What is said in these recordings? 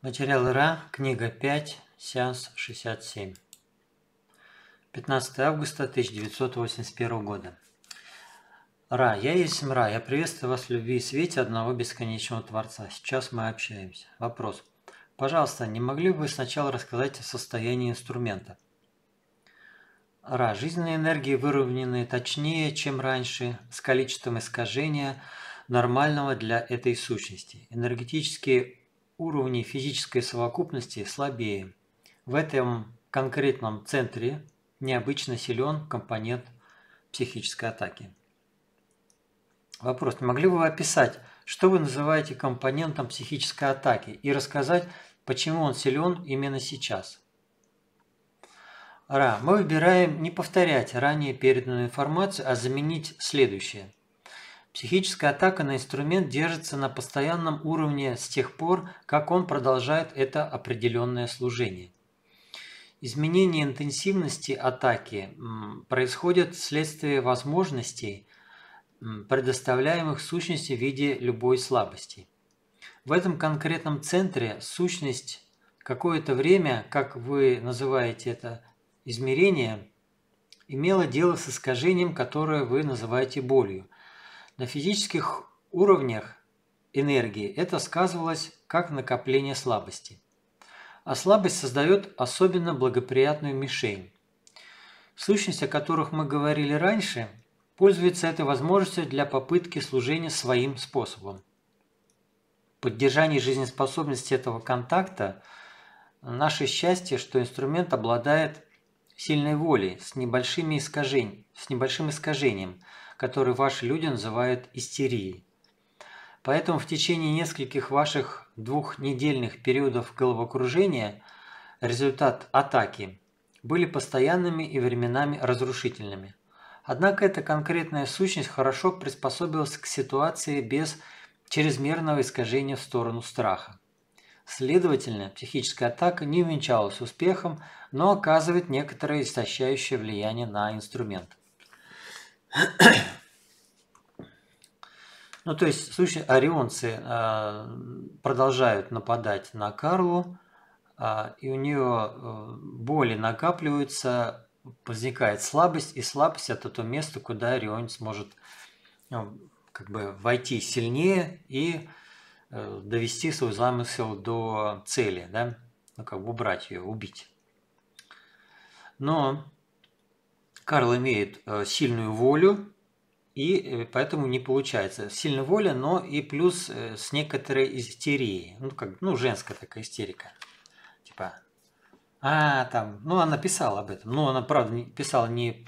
Материал РА, книга 5, сеанс 67. 15 августа 1981 года. Ра, я есть Ра, я приветствую вас в любви и свете одного бесконечного Творца. Сейчас мы общаемся. Вопрос. Пожалуйста, не могли бы вы сначала рассказать о состоянии инструмента? Ра, жизненные энергии выровнены точнее, чем раньше, с количеством искажения, нормального для этой сущности. Энергетические уровне физической совокупности слабее. В этом конкретном центре необычно силен компонент психической атаки. Вопрос. Не могли бы вы описать, что вы называете компонентом психической атаки и рассказать, почему он силен именно сейчас? Ра. Мы выбираем не повторять ранее переданную информацию, а заменить следующее. Психическая атака на инструмент держится на постоянном уровне с тех пор, как он продолжает это определенное служение. Изменение интенсивности атаки происходит вследствие возможностей, предоставляемых сущности в виде любой слабости. В этом конкретном центре сущность какое-то время, как вы называете это измерение, имела дело с искажением, которое вы называете болью. На физических уровнях энергии это сказывалось как накопление слабости. А слабость создает особенно благоприятную мишень. Сущность, о которых мы говорили раньше, пользуется этой возможностью для попытки служения своим способом. Поддержание жизнеспособности этого контакта – наше счастье, что инструмент обладает сильной волей с, небольшими искажень, с небольшим искажением – который ваши люди называют истерией. Поэтому в течение нескольких ваших двухнедельных периодов головокружения результат атаки были постоянными и временами разрушительными. Однако эта конкретная сущность хорошо приспособилась к ситуации без чрезмерного искажения в сторону страха. Следовательно, психическая атака не увенчалась успехом, но оказывает некоторое истощающее влияние на инструмент. Ну, то есть, в случае орионцы а, продолжают нападать на Карлу, а, и у нее э, боли накапливаются, возникает слабость, и слабость – это то место, куда орионец может ну, как бы войти сильнее и э, довести свой замысел до цели, да? ну, как бы убрать ее, убить. Но Карл имеет э, сильную волю, и э, поэтому не получается. Сильная воля, но и плюс э, с некоторой истерией. Ну, как, ну женская такая истерика. Типа, а, там, ну, она писала об этом. Ну, она, правда, писала не,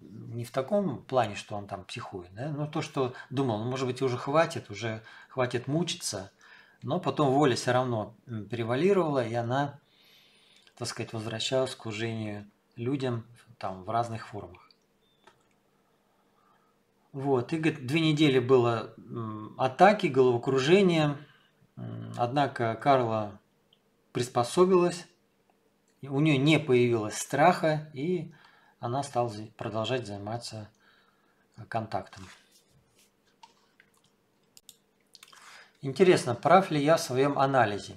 не в таком плане, что он там психует, да? но то, что думал, ну, может быть, уже хватит, уже хватит мучиться, но потом воля все равно превалировала, и она, так сказать, возвращалась к ужению людям – там в разных формах. Вот, и говорит, две недели было атаки, головокружение, однако Карла приспособилась, у нее не появилось страха, и она стала продолжать заниматься э, контактом. Интересно, прав ли я в своем анализе?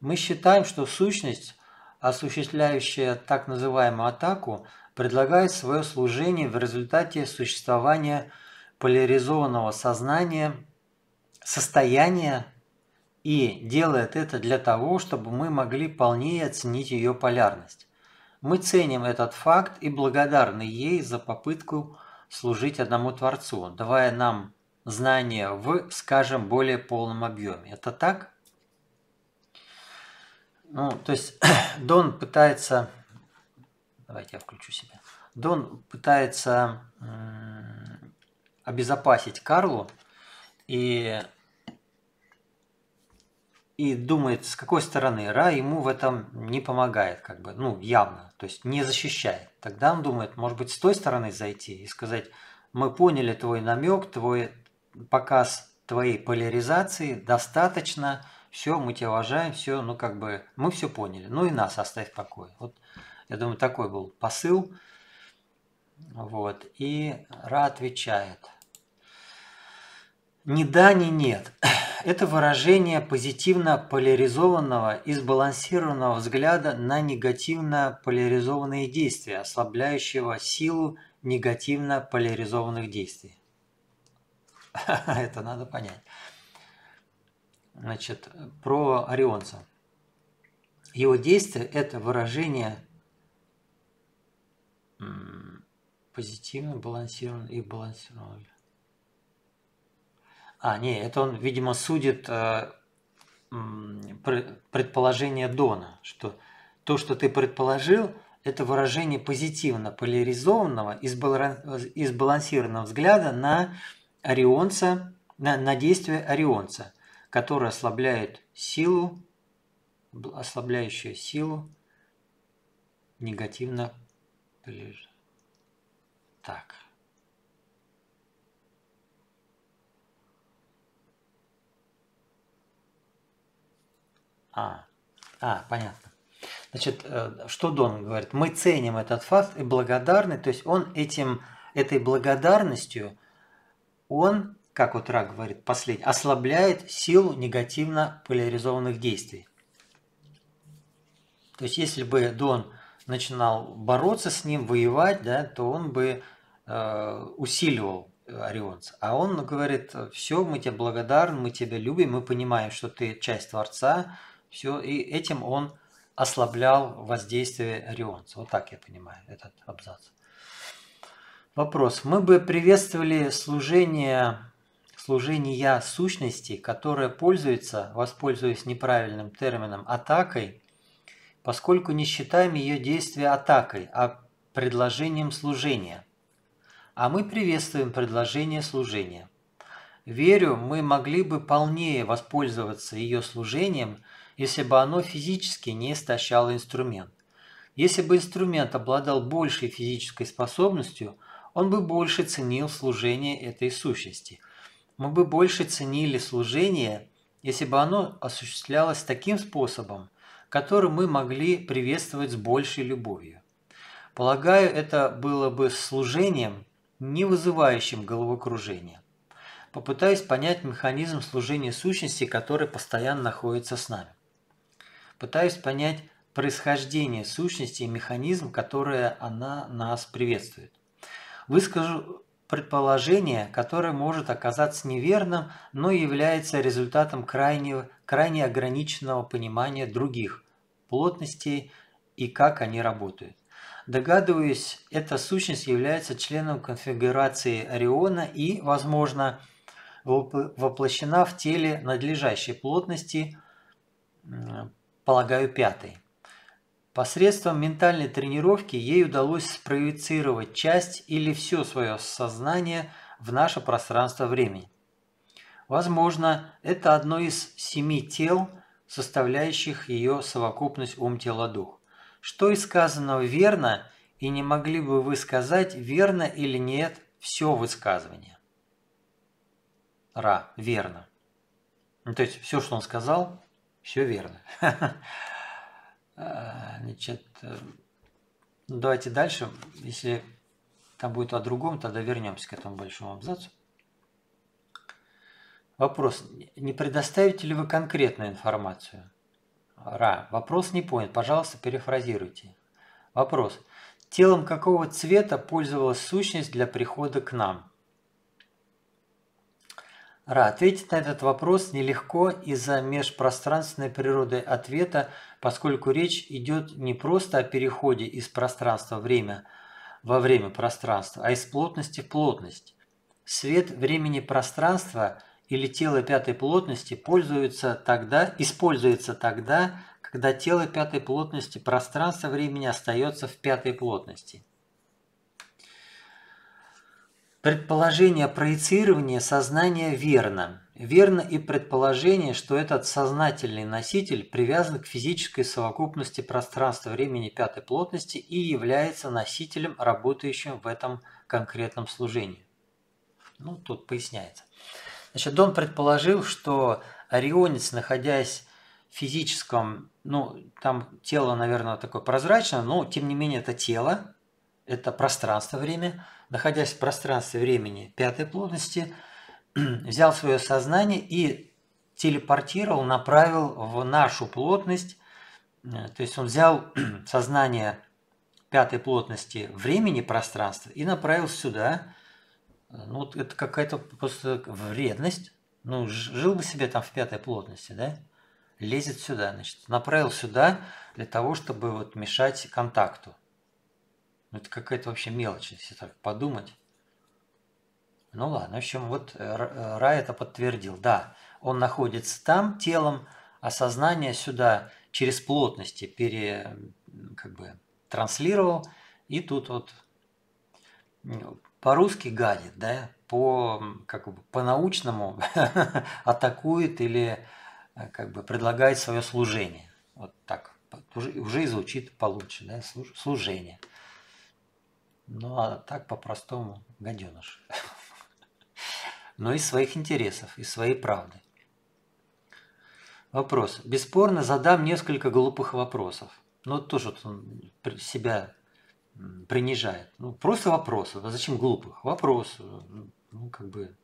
Мы считаем, что сущность осуществляющая так называемую атаку, предлагает свое служение в результате существования поляризованного сознания, состояния и делает это для того, чтобы мы могли полнее оценить ее полярность. Мы ценим этот факт и благодарны ей за попытку служить одному Творцу, давая нам знания в, скажем, более полном объеме. Это так? Ну, то есть Дон пытается... Давайте я включу себя. Дон пытается обезопасить Карлу и, и думает, с какой стороны Ра ему в этом не помогает, как бы, ну, явно, то есть не защищает. Тогда он думает, может быть, с той стороны зайти и сказать, мы поняли твой намек, твой показ твоей поляризации, достаточно, все, мы тебя уважаем, все, ну как бы мы все поняли, ну и нас оставь в покое. Вот, я думаю, такой был посыл. Вот, и Ра отвечает. Ни да, ни нет. Это выражение позитивно поляризованного и сбалансированного взгляда на негативно поляризованные действия, ослабляющего силу негативно поляризованных действий. Это надо понять значит, про Орионца. Его действие – это выражение позитивно балансирован и балансирован. А, не, это он, видимо, судит э, предположение Дона, что то, что ты предположил, это выражение позитивно поляризованного и сбалансированного взгляда на орионца, на, на действие орионца – который ослабляет силу, ослабляющая силу негативно ближе. Так. А, а, понятно. Значит, э, что Дон говорит? Мы ценим этот факт и благодарны, то есть он этим, этой благодарностью, он как вот Рак говорит, последний, ослабляет силу негативно поляризованных действий. То есть, если бы Дон начинал бороться с ним, воевать, да, то он бы э, усиливал орионца. А он говорит, все, мы тебе благодарны, мы тебя любим, мы понимаем, что ты часть Творца, все, и этим он ослаблял воздействие орионца. Вот так я понимаю этот абзац. Вопрос. Мы бы приветствовали служение служения сущности, которая пользуется, воспользуясь неправильным термином, атакой, поскольку не считаем ее действие атакой, а предложением служения. А мы приветствуем предложение служения. Верю, мы могли бы полнее воспользоваться ее служением, если бы оно физически не истощало инструмент. Если бы инструмент обладал большей физической способностью, он бы больше ценил служение этой сущности. Мы бы больше ценили служение, если бы оно осуществлялось таким способом, который мы могли приветствовать с большей любовью. Полагаю, это было бы служением, не вызывающим головокружения. Попытаюсь понять механизм служения сущности, который постоянно находится с нами. Пытаюсь понять происхождение сущности и механизм, который она нас приветствует. Выскажу предположение, которое может оказаться неверным, но является результатом крайне, крайне ограниченного понимания других плотностей и как они работают. Догадываюсь, эта сущность является членом конфигурации Ориона и, возможно, воплощена в теле надлежащей плотности, полагаю, пятой. Посредством ментальной тренировки ей удалось спроецировать часть или все свое сознание в наше пространство времени. Возможно, это одно из семи тел, составляющих ее совокупность ум-тело-дух. Что из сказанного верно, и не могли бы вы сказать, верно или нет, все высказывание? Ра, верно. Ну, то есть все, что он сказал, все верно. Э, значит, э, ну, давайте дальше. Если там будет о другом, тогда вернемся к этому большому абзацу. Вопрос. Не предоставите ли вы конкретную информацию? Ра. Вопрос не понят. Пожалуйста, перефразируйте. Вопрос. Телом какого цвета пользовалась сущность для прихода к нам? Ра. Ответить на этот вопрос нелегко из-за межпространственной природы ответа, поскольку речь идет не просто о переходе из пространства время во время пространства, а из плотности в плотность. Свет времени пространства или тело пятой плотности пользуется тогда, используется тогда, когда тело пятой плотности пространства времени остается в пятой плотности. Предположение проецирования сознания верно. Верно и предположение, что этот сознательный носитель привязан к физической совокупности пространства времени пятой плотности и является носителем, работающим в этом конкретном служении. Ну, тут поясняется. Значит, Дон предположил, что орионец, находясь в физическом, ну, там тело, наверное, такое прозрачное, но тем не менее это тело, это пространство-время – находясь в пространстве времени пятой плотности, взял свое сознание и телепортировал, направил в нашу плотность, э, то есть он взял сознание пятой плотности времени пространства и направил сюда. Э, ну, вот это какая-то просто вредность. Ну, жил бы себе там в пятой плотности, да? Лезет сюда, значит, направил сюда для того, чтобы вот мешать контакту. Ну, это какая-то вообще мелочь, если так подумать. Ну ладно, в общем, вот э, Ра э, это подтвердил. Да, он находится там телом, а сознание сюда через плотности пере, как бы, транслировал. И тут вот по-русски гадит, да, по, как бы, по-научному атакует или э, как бы предлагает свое служение. Вот так. Уже, уже и получше, да, служение. Ну а так по-простому гаденыш. Но ну, из своих интересов, из своей правды. Вопрос. Бесспорно задам несколько глупых вопросов. Ну тоже вот он себя принижает. Ну, просто вопросы. А зачем глупых? Вопросы. Э, ну, как бы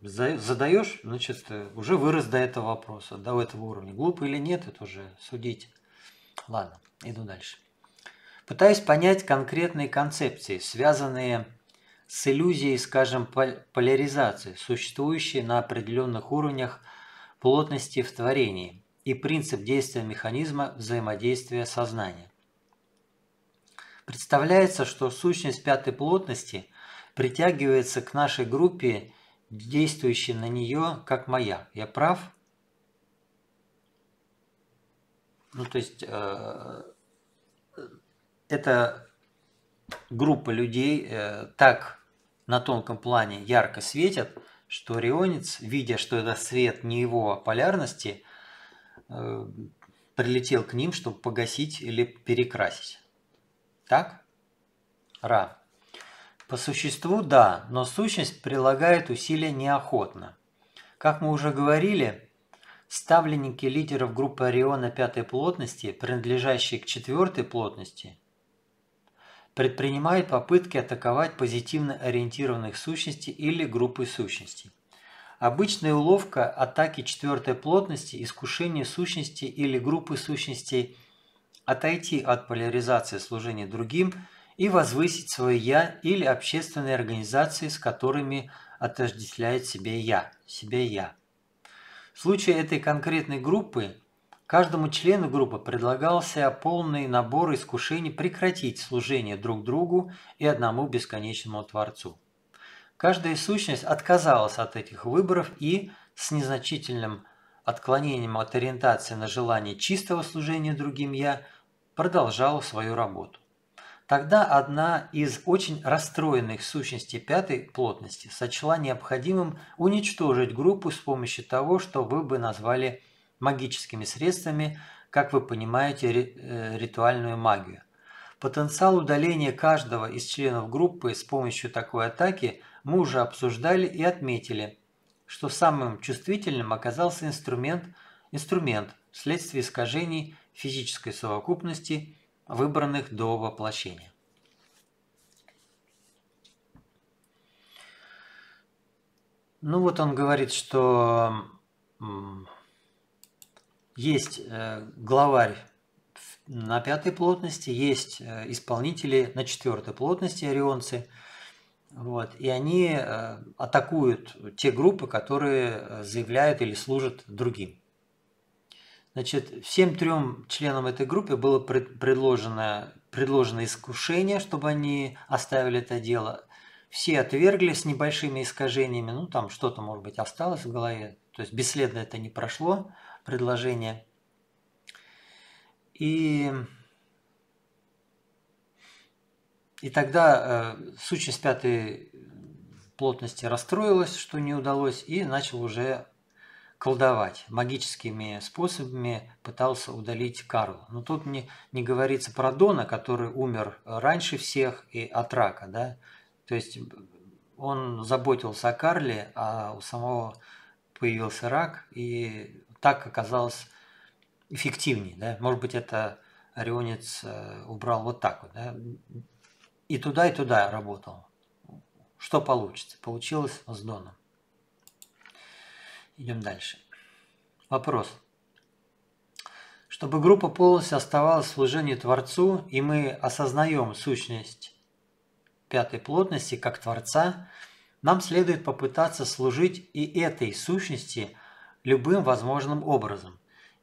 задаешь, значит, э, уже вырос до этого вопроса, до этого уровня. глупый или нет, это уже судить. Ладно, иду дальше. Пытаюсь понять конкретные концепции, связанные с иллюзией, скажем, поляризации, существующей на определенных уровнях плотности в творении и принцип действия механизма взаимодействия сознания. Представляется, что сущность пятой плотности притягивается к нашей группе, действующей на нее, как моя. Я прав? Ну, то есть... Э, эта группа людей э, так на тонком плане ярко светят, что Орионец, видя, что это свет не его а полярности, э, прилетел к ним, чтобы погасить или перекрасить. Так? Ра. По существу да, но сущность прилагает усилия неохотно. Как мы уже говорили, ставленники лидеров группы Ориона пятой плотности, принадлежащие к четвертой плотности, предпринимает попытки атаковать позитивно ориентированных сущностей или группы сущностей. Обычная уловка атаки четвертой плотности – искушение сущности или группы сущностей отойти от поляризации служения другим и возвысить свое «я» или общественные организации, с которыми отождествляет себе «я». Себе «я». В случае этой конкретной группы – Каждому члену группы предлагался полный набор искушений прекратить служение друг другу и одному бесконечному Творцу. Каждая сущность отказалась от этих выборов и, с незначительным отклонением от ориентации на желание чистого служения другим «я», продолжала свою работу. Тогда одна из очень расстроенных сущностей пятой плотности сочла необходимым уничтожить группу с помощью того, что вы бы назвали «я» магическими средствами, как вы понимаете, э, ритуальную магию. Потенциал удаления каждого из членов группы с помощью такой атаки мы уже обсуждали и отметили, что самым чувствительным оказался инструмент, инструмент вследствие искажений физической совокупности, выбранных до воплощения. Ну вот он говорит, что есть э, главарь на пятой плотности, есть э, исполнители на четвертой плотности, орионцы. Вот, и они э, атакуют те группы, которые заявляют или служат другим. Значит, всем трем членам этой группы было предложено, предложено искушение, чтобы они оставили это дело. Все отвергли с небольшими искажениями, ну там что-то, может быть, осталось в голове, то есть бесследно это не прошло, предложение. И, и тогда э, сущность пятой плотности расстроилась, что не удалось, и начал уже колдовать. Магическими способами пытался удалить Карла. Но тут не, не говорится про Дона, который умер раньше всех и от рака. Да? То есть он заботился о Карле, а у самого появился рак, и так оказалось эффективнее. Да? Может быть, это орионец э, убрал вот так вот. Да? И туда, и туда работал. Что получится? Получилось с доном. Идем дальше. Вопрос. Чтобы группа полностью оставалась в служении Творцу, и мы осознаем сущность пятой плотности как Творца, нам следует попытаться служить и этой сущности – любым возможным образом.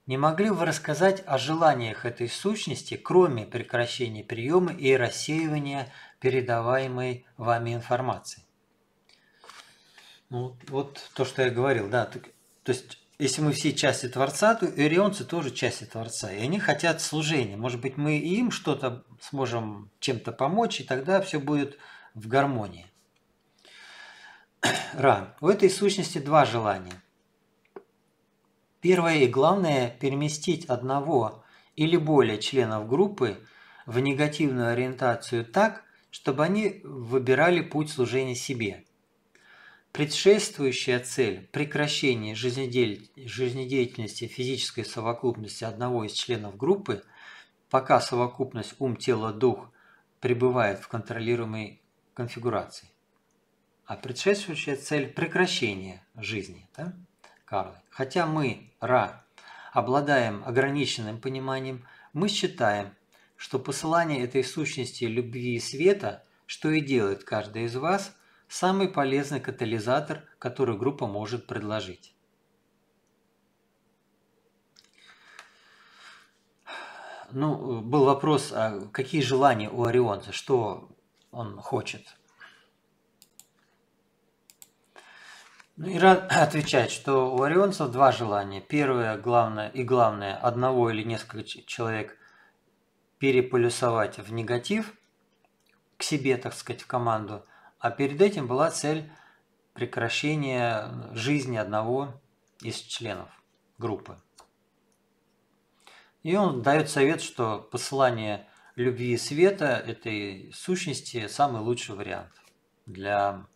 Не могли вы рассказать о желаниях этой сущности, кроме прекращения приема и рассеивания передаваемой вами информации? Ну, вот то, что я говорил, да. Так, то есть, если мы все части Творца, то ирионцы тоже части Творца, и они хотят служения. Может быть, мы им что-то сможем чем-то помочь, и тогда все будет в гармонии. Ра. У этой сущности два желания – Первое и главное – переместить одного или более членов группы в негативную ориентацию так, чтобы они выбирали путь служения себе. Предшествующая цель – прекращения жизнедеятельности физической совокупности одного из членов группы, пока совокупность ум-тело-дух пребывает в контролируемой конфигурации. А предшествующая цель – прекращения жизни, да? Карла. Хотя мы, Ра, обладаем ограниченным пониманием, мы считаем, что посылание этой сущности любви и света, что и делает каждый из вас, самый полезный катализатор, который группа может предложить. Ну, был вопрос, а какие желания у Орионца, что он хочет – Ну, Иран отвечает, что у орионцев два желания. Первое, главное и главное, одного или несколько человек переполюсовать в негатив, к себе, так сказать, в команду. А перед этим была цель прекращения жизни одного из членов группы. И он дает совет, что посылание любви и света этой сущности самый лучший вариант для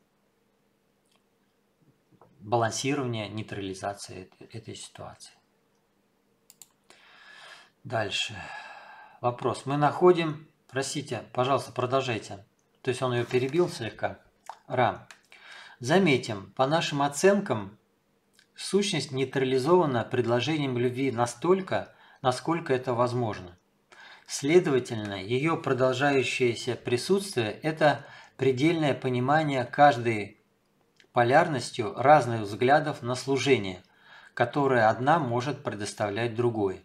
балансирования, нейтрализации этой ситуации. Дальше. Вопрос. Мы находим... Простите, пожалуйста, продолжайте. То есть он ее перебил слегка. Ра. Заметим, по нашим оценкам, сущность нейтрализована предложением любви настолько, насколько это возможно. Следовательно, ее продолжающееся присутствие – это предельное понимание каждой полярностью разных взглядов на служение, которое одна может предоставлять другой.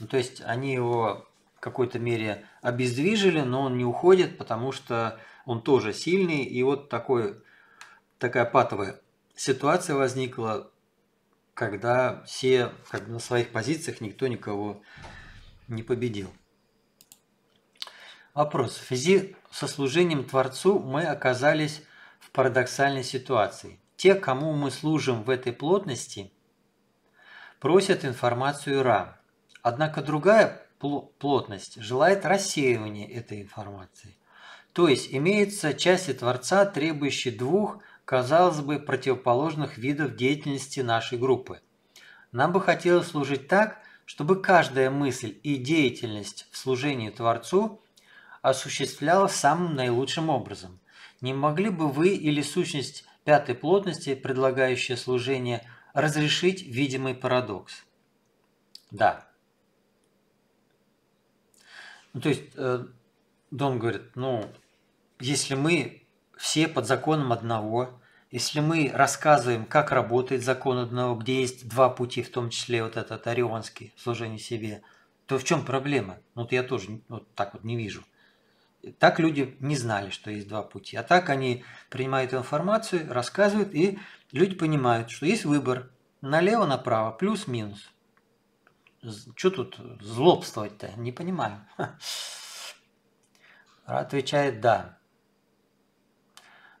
Ну, то есть они его в какой-то мере обездвижили, но он не уходит, потому что он тоже сильный. И вот такой, такая патовая ситуация возникла, когда все как бы, на своих позициях никто никого не победил. Вопрос. В связи со служением Творцу мы оказались в парадоксальной ситуации. Те, кому мы служим в этой плотности, просят информацию Ра. Однако другая плотность желает рассеивания этой информации. То есть имеется части Творца, требующие двух, казалось бы, противоположных видов деятельности нашей группы. Нам бы хотелось служить так, чтобы каждая мысль и деятельность в служении Творцу – осуществляла самым наилучшим образом. Не могли бы вы или сущность пятой плотности, предлагающая служение, разрешить видимый парадокс? Да. Ну, то есть, э, Дон говорит, ну, если мы все под законом одного, если мы рассказываем, как работает закон одного, где есть два пути, в том числе вот этот орионский, служение себе, то в чем проблема? Ну, вот я тоже вот так вот не вижу. Так люди не знали, что есть два пути. А так они принимают информацию, рассказывают, и люди понимают, что есть выбор налево-направо, плюс-минус. Что тут злобствовать-то? Не понимаю. Отвечает «да».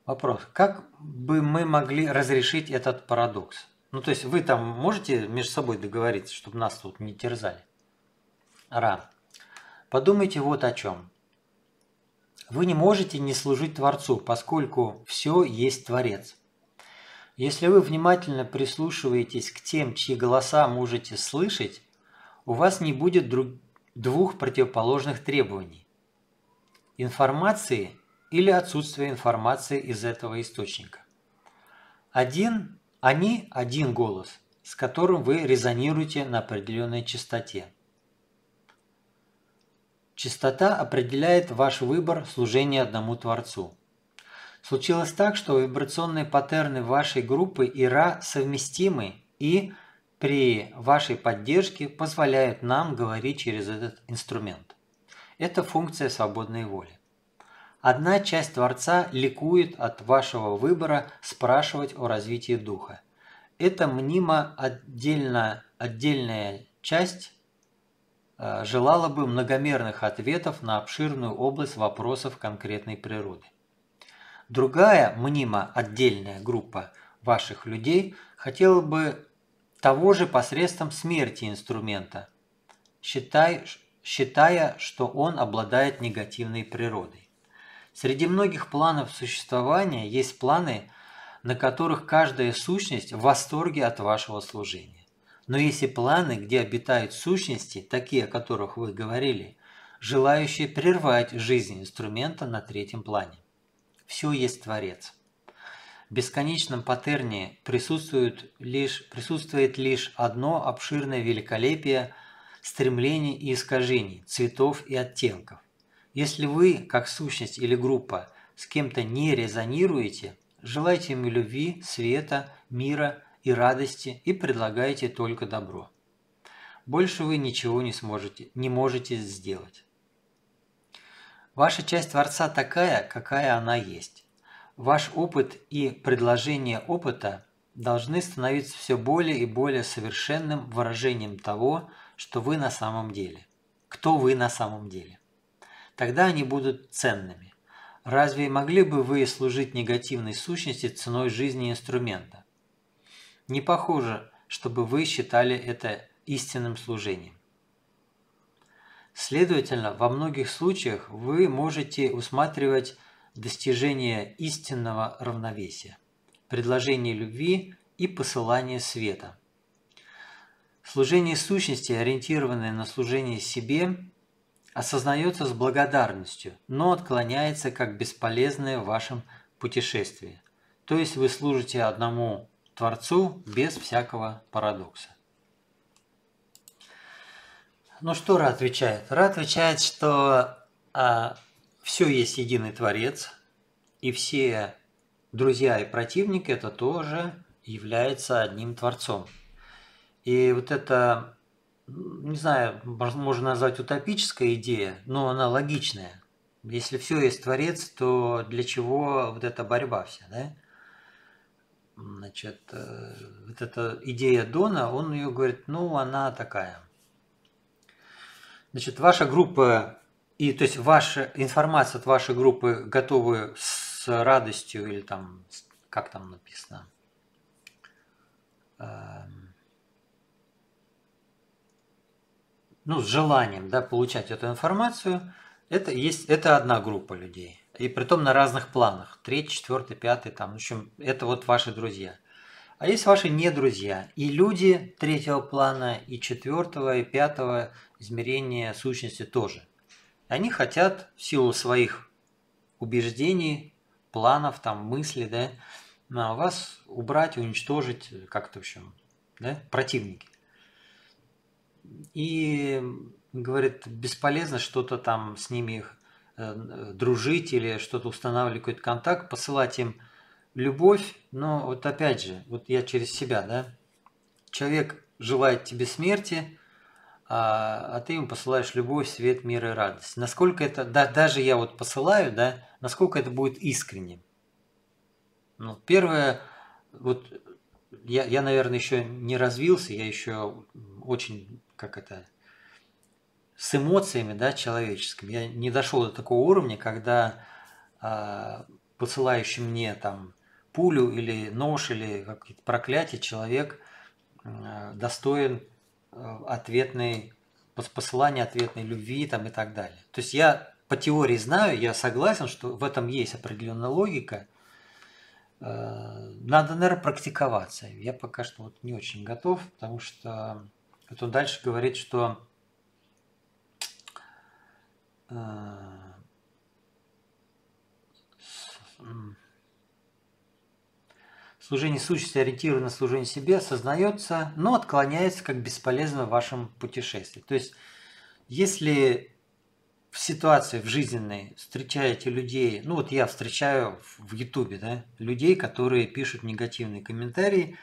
Вопрос. Как бы мы могли разрешить этот парадокс? Ну, то есть вы там можете между собой договориться, чтобы нас тут не терзали? Ра. Подумайте вот о чем. Вы не можете не служить Творцу, поскольку все есть Творец. Если вы внимательно прислушиваетесь к тем, чьи голоса можете слышать, у вас не будет друг... двух противоположных требований – информации или отсутствия информации из этого источника. Один, они – один голос, с которым вы резонируете на определенной частоте – Чистота определяет ваш выбор служения одному Творцу. Случилось так, что вибрационные паттерны вашей группы ИРА совместимы и при вашей поддержке позволяют нам говорить через этот инструмент. Это функция свободной воли. Одна часть Творца ликует от вашего выбора спрашивать о развитии Духа. Это мнимо отдельно, отдельная часть Э, желала бы многомерных ответов на обширную область вопросов конкретной природы. Другая, мнимо отдельная группа ваших людей хотела бы того же посредством смерти инструмента, считай, считая, что он обладает негативной природой. Среди многих планов существования есть планы, на которых каждая сущность в восторге от вашего служения. Но если планы, где обитают сущности, такие о которых вы говорили, желающие прервать жизнь инструмента на третьем плане. Все есть Творец. В бесконечном паттерне присутствует лишь, присутствует лишь одно обширное великолепие стремлений и искажений, цветов и оттенков. Если вы, как сущность или группа, с кем-то не резонируете, желайте ему любви, света, мира – и радости и предлагаете только добро. Больше вы ничего не сможете, не можете сделать. Ваша часть Творца такая, какая она есть. Ваш опыт и предложение опыта должны становиться все более и более совершенным выражением того, что вы на самом деле. Кто вы на самом деле. Тогда они будут ценными. Разве могли бы вы служить негативной сущности ценой жизни инструмента? Не похоже, чтобы вы считали это истинным служением. Следовательно, во многих случаях вы можете усматривать достижение истинного равновесия, предложение любви и посылание света. Служение сущности, ориентированное на служение себе, осознается с благодарностью, но отклоняется как бесполезное в вашем путешествии. То есть вы служите одному Творцу без всякого парадокса. Ну что Ра отвечает? Ра отвечает, что а, все есть единый Творец, и все друзья и противники это тоже является одним Творцом. И вот это, не знаю, можно назвать утопическая идея, но она логичная. Если все есть Творец, то для чего вот эта борьба вся, да? значит, э, вот эта идея Дона, он ее говорит, ну, она такая. Значит, ваша группа, и, то есть ваша информация от вашей группы готовы с радостью или там, как там написано, эм. ну, с желанием, да, получать эту информацию, это есть, это одна группа людей. И притом на разных планах. Третий, четвертый, пятый, там, в общем, это вот ваши друзья. А есть ваши не друзья и люди третьего плана, и четвертого, и пятого измерения сущности тоже. Они хотят в силу своих убеждений, планов, там, мыслей, да, на вас убрать, уничтожить, как-то, в общем, да, противники. И говорит, бесполезно что-то там с ними Э, дружить или что-то устанавливать, какой-то контакт, посылать им любовь, но вот опять же, вот я через себя, да, человек желает тебе смерти, а, а ты ему посылаешь любовь, свет, мир и радость. Насколько это, да, даже я вот посылаю, да, насколько это будет искренним. Ну, первое, вот я, я, наверное, еще не развился, я еще очень, как это, с эмоциями да, человеческими. Я не дошел до такого уровня, когда э, посылающий мне там пулю или нож или какие-то проклятия человек э, достоин э, ответной посылания ответной любви там, и так далее. То есть я по теории знаю, я согласен, что в этом есть определенная логика. Э, надо, наверное, практиковаться. Я пока что вот не очень готов, потому что вот он дальше говорит, что Э, служение сущности ориентировано на служение себе, осознается, но отклоняется как бесполезно в вашем путешествии. То есть, если в ситуации в жизненной встречаете людей, ну вот я встречаю в Ютубе, да, людей, которые пишут негативные комментарии,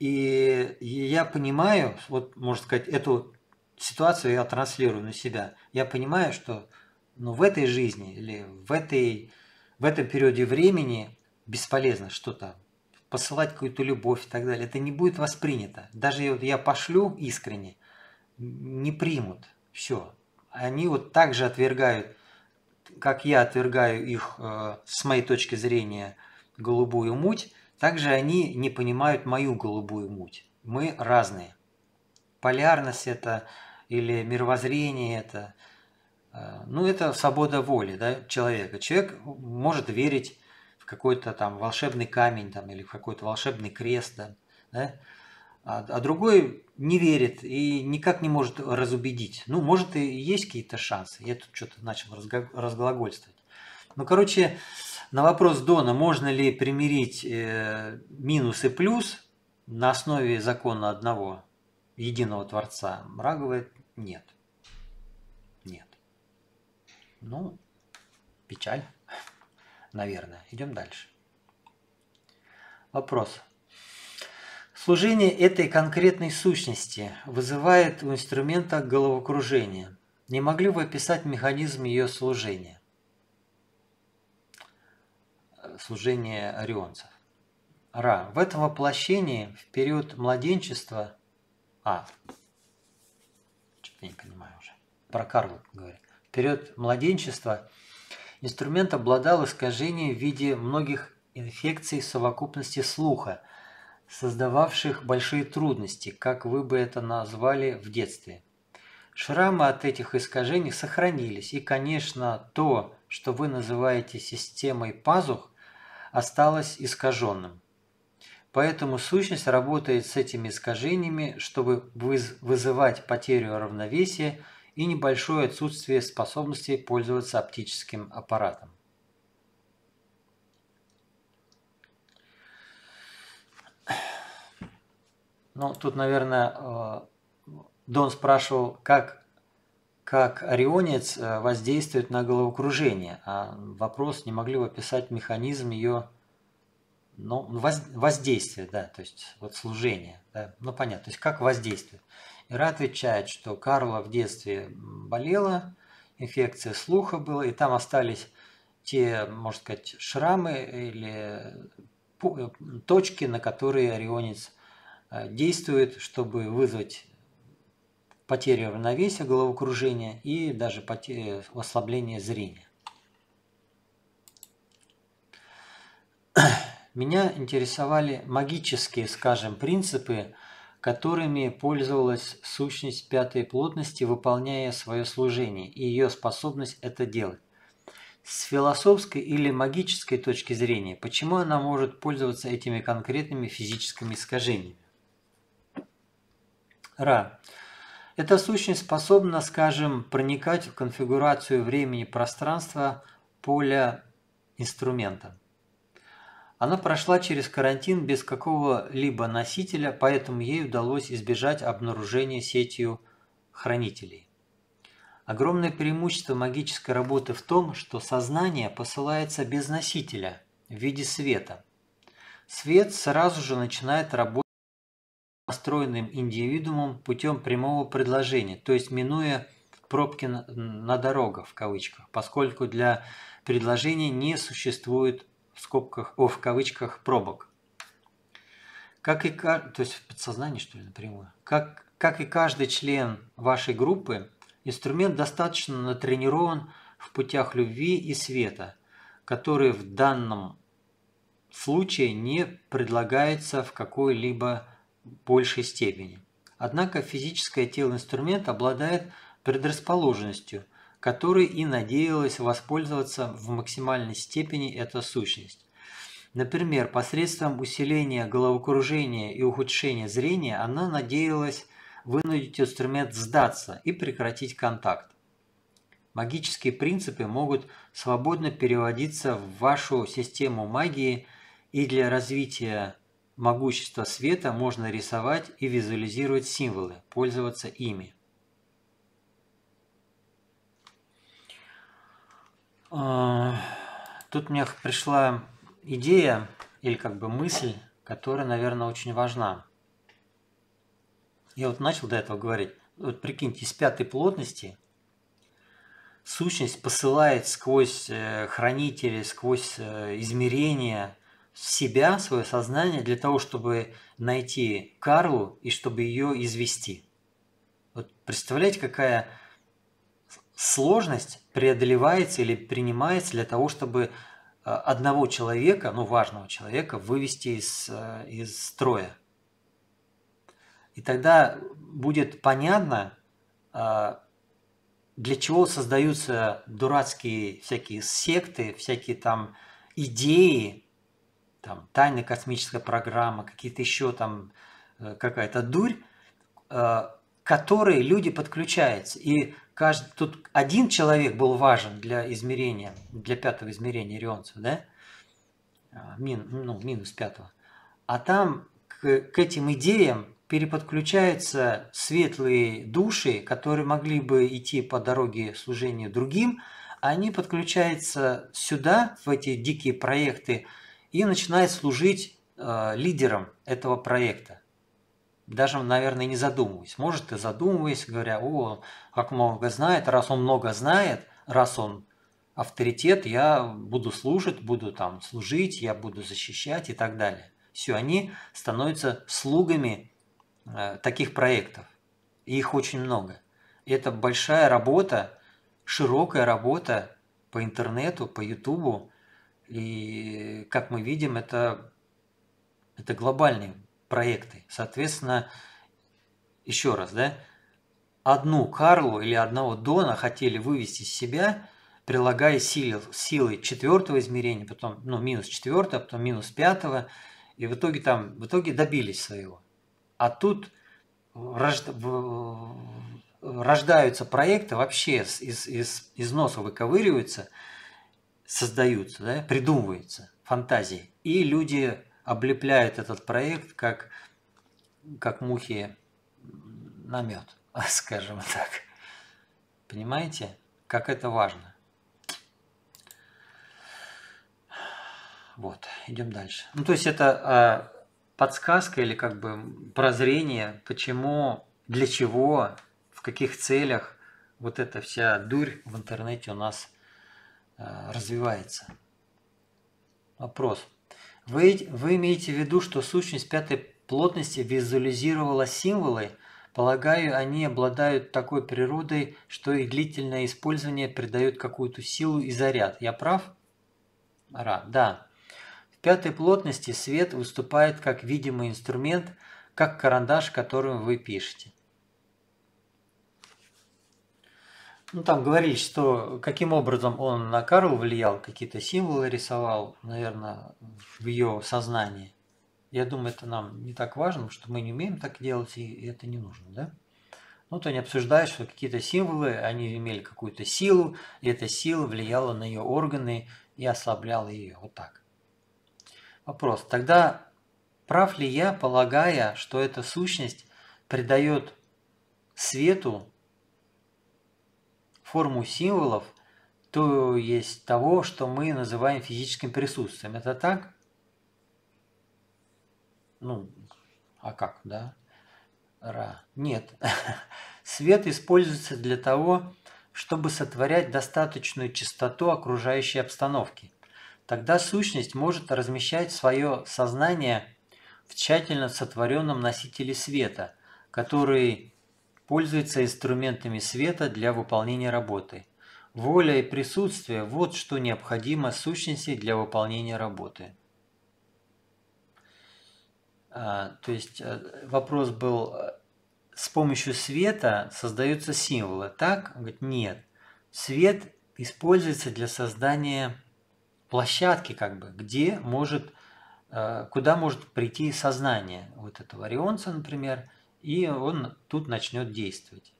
и я понимаю, вот можно сказать, эту ситуацию я транслирую на себя. Я понимаю, что ну, в этой жизни или в, этой, в этом периоде времени бесполезно что-то посылать какую-то любовь и так далее. Это не будет воспринято. Даже вот я пошлю искренне, не примут. Все. Они вот так же отвергают, как я отвергаю их э, с моей точки зрения голубую муть, также они не понимают мою голубую муть. Мы разные. Полярность – это или мировоззрение это. Э, ну, это свобода воли да, человека. Человек может верить в какой-то там волшебный камень там, или в какой-то волшебный крест. Да, да? А, а другой не верит и никак не может разубедить. Ну, может и есть какие-то шансы. Я тут что-то начал разглагольствовать. Ну, короче, на вопрос Дона, можно ли примирить э, минус и плюс на основе закона одного, единого Творца, Мра говорит, нет. Нет. Ну, печаль, наверное. Идем дальше. Вопрос. Служение этой конкретной сущности вызывает у инструмента головокружение. Не могли бы описать механизм ее служения? Служение орионцев. Ра. В этом воплощении в период младенчества... А, я не понимаю уже. Про карму говорит. В период младенчества инструмент обладал искажением в виде многих инфекций совокупности слуха, создававших большие трудности, как вы бы это назвали в детстве. Шрамы от этих искажений сохранились, и, конечно, то, что вы называете системой пазух, осталось искаженным. Поэтому сущность работает с этими искажениями, чтобы вызывать потерю равновесия и небольшое отсутствие способности пользоваться оптическим аппаратом. Ну, тут, наверное, э, Дон спрашивал, как, как орионец э, воздействует на головокружение. А вопрос, не могли бы описать механизм ее ну, воздействие, да, то есть вот служение, да, ну понятно, то есть как воздействие. Ира отвечает, что Карла в детстве болела, инфекция слуха была, и там остались те, можно сказать, шрамы или э, точки, на которые орионец э, действует, чтобы вызвать потерю равновесия, головокружение и даже потерю, э, ослабление зрения. Меня интересовали магические, скажем, принципы, которыми пользовалась сущность пятой плотности, выполняя свое служение, и ее способность это делать. С философской или магической точки зрения, почему она может пользоваться этими конкретными физическими искажениями? Ра. Эта сущность способна, скажем, проникать в конфигурацию времени пространства поля инструмента. Она прошла через карантин без какого-либо носителя, поэтому ей удалось избежать обнаружения сетью хранителей. Огромное преимущество магической работы в том, что сознание посылается без носителя в виде света. Свет сразу же начинает работать настроенным индивидуумом путем прямого предложения, то есть минуя пробки на, на дорогах в кавычках, поскольку для предложения не существует в скобках, о, в кавычках пробок. Как и, то есть в подсознании, что ли, напрямую. Как, как и каждый член вашей группы, инструмент достаточно натренирован в путях любви и света, которые в данном случае не предлагаются в какой-либо большей степени. Однако физическое тело инструмента обладает предрасположенностью – которой и надеялась воспользоваться в максимальной степени эта сущность. Например, посредством усиления головокружения и ухудшения зрения она надеялась вынудить инструмент сдаться и прекратить контакт. Магические принципы могут свободно переводиться в вашу систему магии, и для развития могущества света можно рисовать и визуализировать символы, пользоваться ими. А, тут мне пришла идея или как бы мысль, которая, наверное, очень важна. Я вот начал до этого говорить. Вот прикиньте, из пятой плотности сущность посылает сквозь э, хранители, сквозь э, измерения себя, свое сознание, для того, чтобы найти Карлу и чтобы ее извести. Вот представляете, какая сложность преодолевается или принимается для того, чтобы э, одного человека, ну важного человека, вывести из, э, из строя. И тогда будет понятно, э, для чего создаются дурацкие всякие секты, всякие там идеи, там тайная космическая программа, какие-то еще там какая-то дурь, которые люди подключаются. И каждый, тут один человек был важен для измерения, для пятого измерения рионцев, да? А, мин, ну, минус пятого. А там к, к этим идеям переподключаются светлые души, которые могли бы идти по дороге служения другим, они подключаются сюда, в эти дикие проекты, и начинают служить э, лидером этого проекта даже, наверное, не задумываясь. Может, и задумываясь, говоря, о, как много знает, раз он много знает, раз он авторитет, я буду служить, буду там служить, я буду защищать и так далее. Все, они становятся слугами э, таких проектов. И их очень много. И это большая работа, широкая работа по интернету, по Ютубу. И, как мы видим, это, это глобальный проекты. Соответственно, еще раз, да, одну Карлу или одного Дона хотели вывести из себя, прилагая силы, силы четвертого измерения, потом ну, минус четвертого, потом минус пятого, и в итоге там в итоге добились своего. А тут рождаются проекты вообще из, из, из носа выковыриваются, создаются, да, придумываются фантазии. И люди облепляют этот проект как, как мухи на мед, скажем так. Понимаете, как это важно? Вот, идем дальше. Ну, то есть это э, подсказка или как бы прозрение, почему, для чего, в каких целях вот эта вся дурь в интернете у нас э, развивается. Вопрос. Вы, вы имеете в виду, что сущность пятой плотности визуализировала символы? Полагаю, они обладают такой природой, что их длительное использование придает какую-то силу и заряд. Я прав? Ра, да. В пятой плотности свет выступает как видимый инструмент, как карандаш, которым вы пишете. Ну, там говорили, что каким образом он на Карл влиял, какие-то символы рисовал, наверное, в ее сознании. Я думаю, это нам не так важно, что мы не умеем так делать, и это не нужно, да? Ну, то они обсуждают, что какие-то символы, они имели какую-то силу, и эта сила влияла на ее органы и ослабляла ее. Вот так. Вопрос. Тогда прав ли я, полагая, что эта сущность придает свету форму символов, то есть того, что мы называем физическим присутствием. Это так? Ну, а как, да? Ра. Нет. Свет используется для того, чтобы сотворять достаточную частоту окружающей обстановки. Тогда сущность может размещать свое сознание в тщательно сотворенном носителе света, который пользуется инструментами света для выполнения работы. Воля и присутствие – вот что необходимо сущности для выполнения работы. А, то есть э, вопрос был, э, с помощью света создаются символы, так? Он говорит, нет. Свет используется для создания площадки, как бы, где может, э, куда может прийти сознание вот этого орионца, например, и он тут начнет действовать.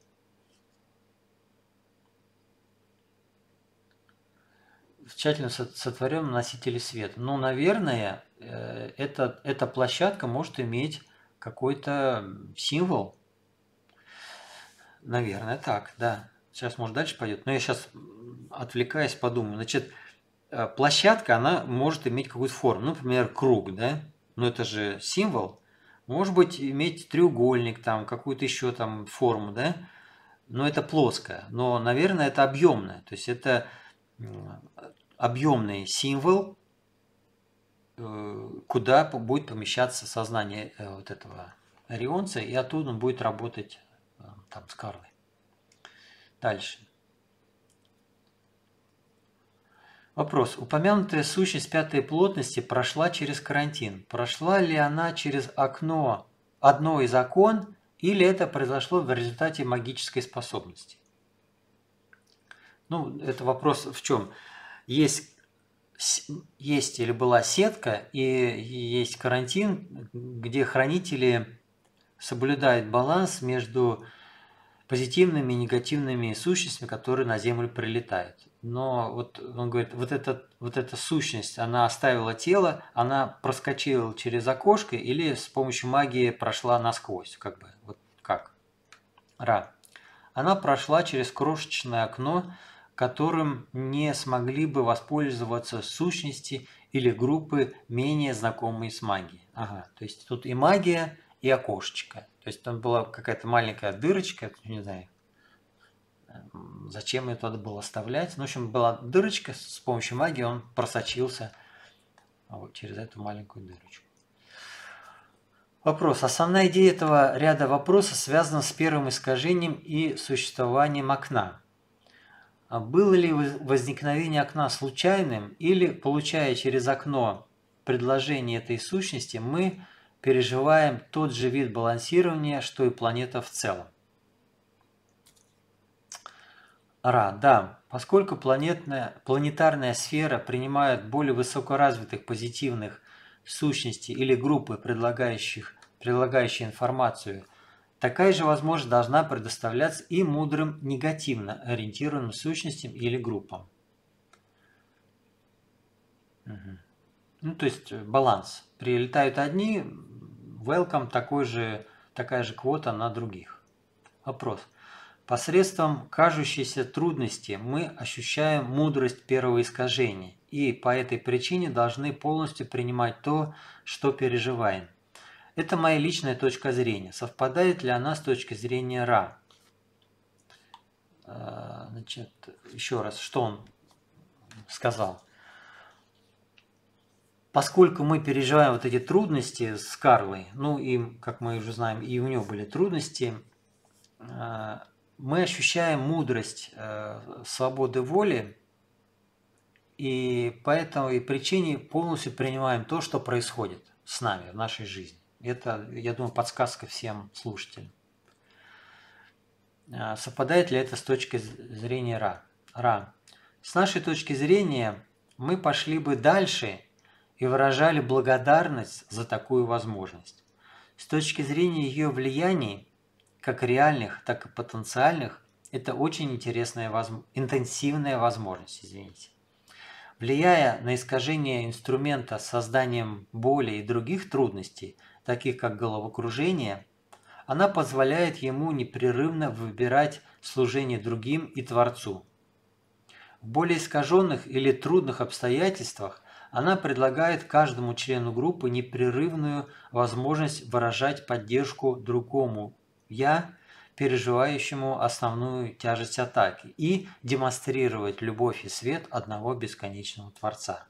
В тщательно сотворенном носители света. Ну, наверное, э, это, эта площадка может иметь какой-то символ. Наверное, так, да. Сейчас, может, дальше пойдет. Но я сейчас, отвлекаясь, подумаю. Значит, э, площадка, она может иметь какую-то форму. Ну, например, круг, да? Но ну, это же символ. Может быть, иметь треугольник, там, какую-то еще там форму, да? Но это плоское. Но, наверное, это объемное. То есть это объемный символ, э, куда будет помещаться сознание э, вот этого орионца, и оттуда он будет работать э, там, с Карлой. Дальше. Вопрос. Упомянутая сущность пятой плотности прошла через карантин. Прошла ли она через окно одно из окон, или это произошло в результате магической способности? Ну, это вопрос в чем? Есть, есть или была сетка, и есть карантин, где хранители соблюдают баланс между позитивными и негативными сущностями, которые на Землю прилетают но вот он говорит, вот, эта вот эта сущность, она оставила тело, она проскочила через окошко или с помощью магии прошла насквозь, как бы, вот как? Ра. Она прошла через крошечное окно, которым не смогли бы воспользоваться сущности или группы, менее знакомые с магией. Ага, то есть тут и магия, и окошечко. То есть там была какая-то маленькая дырочка, не знаю, Зачем ее туда было оставлять? Ну, в общем, была дырочка, с помощью магии он просочился вот, через эту маленькую дырочку. Вопрос. Основная идея этого ряда вопросов связана с первым искажением и существованием окна. А было ли возникновение окна случайным или, получая через окно предложение этой сущности, мы переживаем тот же вид балансирования, что и планета в целом? Ра, да, поскольку планетная, планетарная сфера принимает более высокоразвитых позитивных сущностей или группы, предлагающих, предлагающие информацию, такая же возможность должна предоставляться и мудрым негативно ориентированным сущностям или группам. Угу. Ну, то есть э, баланс. Прилетают одни, welcome такой же, такая же квота на других. Вопрос. Посредством кажущейся трудности мы ощущаем мудрость первого искажения и по этой причине должны полностью принимать то, что переживаем. Это моя личная точка зрения. Совпадает ли она с точки зрения Ра? Э, значит, еще раз, что он сказал? Поскольку мы переживаем вот эти трудности с Карлой, ну и, как мы уже знаем, и у него были трудности, э, мы ощущаем мудрость э, свободы воли, и поэтому и причине полностью принимаем то, что происходит с нами в нашей жизни. Это, я думаю, подсказка всем слушателям. А совпадает ли это с точки зрения Ра? Ра. С нашей точки зрения мы пошли бы дальше и выражали благодарность за такую возможность. С точки зрения ее влияния как реальных, так и потенциальных, это очень интересная, интенсивная возможность, извините. Влияя на искажение инструмента созданием боли и других трудностей, таких как головокружение, она позволяет ему непрерывно выбирать служение другим и Творцу. В более искаженных или трудных обстоятельствах она предлагает каждому члену группы непрерывную возможность выражать поддержку другому я, переживающему основную тяжесть атаки, и демонстрировать любовь и свет одного бесконечного Творца.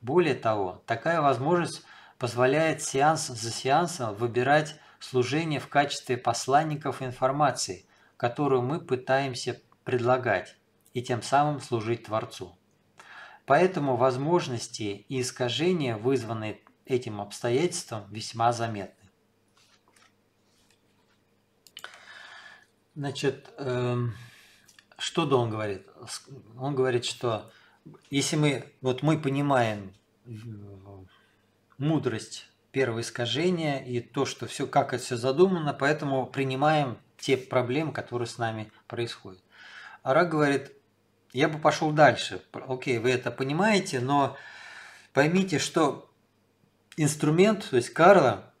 Более того, такая возможность позволяет сеанс за сеансом выбирать служение в качестве посланников информации, которую мы пытаемся предлагать, и тем самым служить Творцу. Поэтому возможности и искажения, вызванные этим обстоятельством, весьма заметны. Значит, эм, что да, он говорит? Он говорит, что если мы, вот мы понимаем э, мудрость первого искажения и то, что все, как это все задумано, поэтому принимаем те проблемы, которые с нами происходят. Ара говорит, я бы пошел дальше. Окей, вы это понимаете, но поймите, что инструмент, то есть Карла,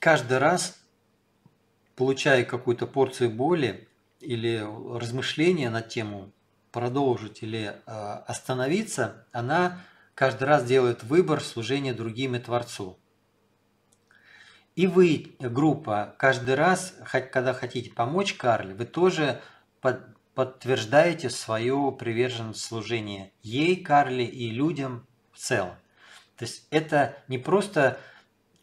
каждый раз получая какую-то порцию боли или размышления на тему продолжить или э, остановиться, она каждый раз делает выбор служения другим и Творцу. И вы, группа, каждый раз, когда хотите помочь Карле, вы тоже под, подтверждаете свою приверженность служения ей, Карле и людям в целом. То есть это не просто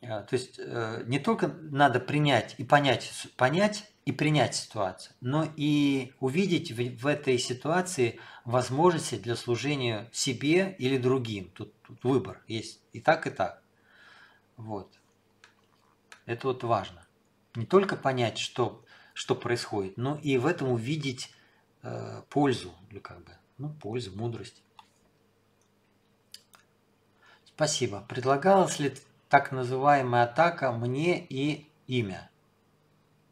Э, то есть э, не только надо принять и понять, понять и принять ситуацию, но и увидеть в, в этой ситуации возможности для служения себе или другим. Тут, тут выбор есть и так, и так. Вот. Это вот важно. Не только понять, что, что происходит, но и в этом увидеть э, пользу, как бы, ну, пользу, мудрость. Спасибо. Предлагалось ли так называемая атака «мне» и «имя».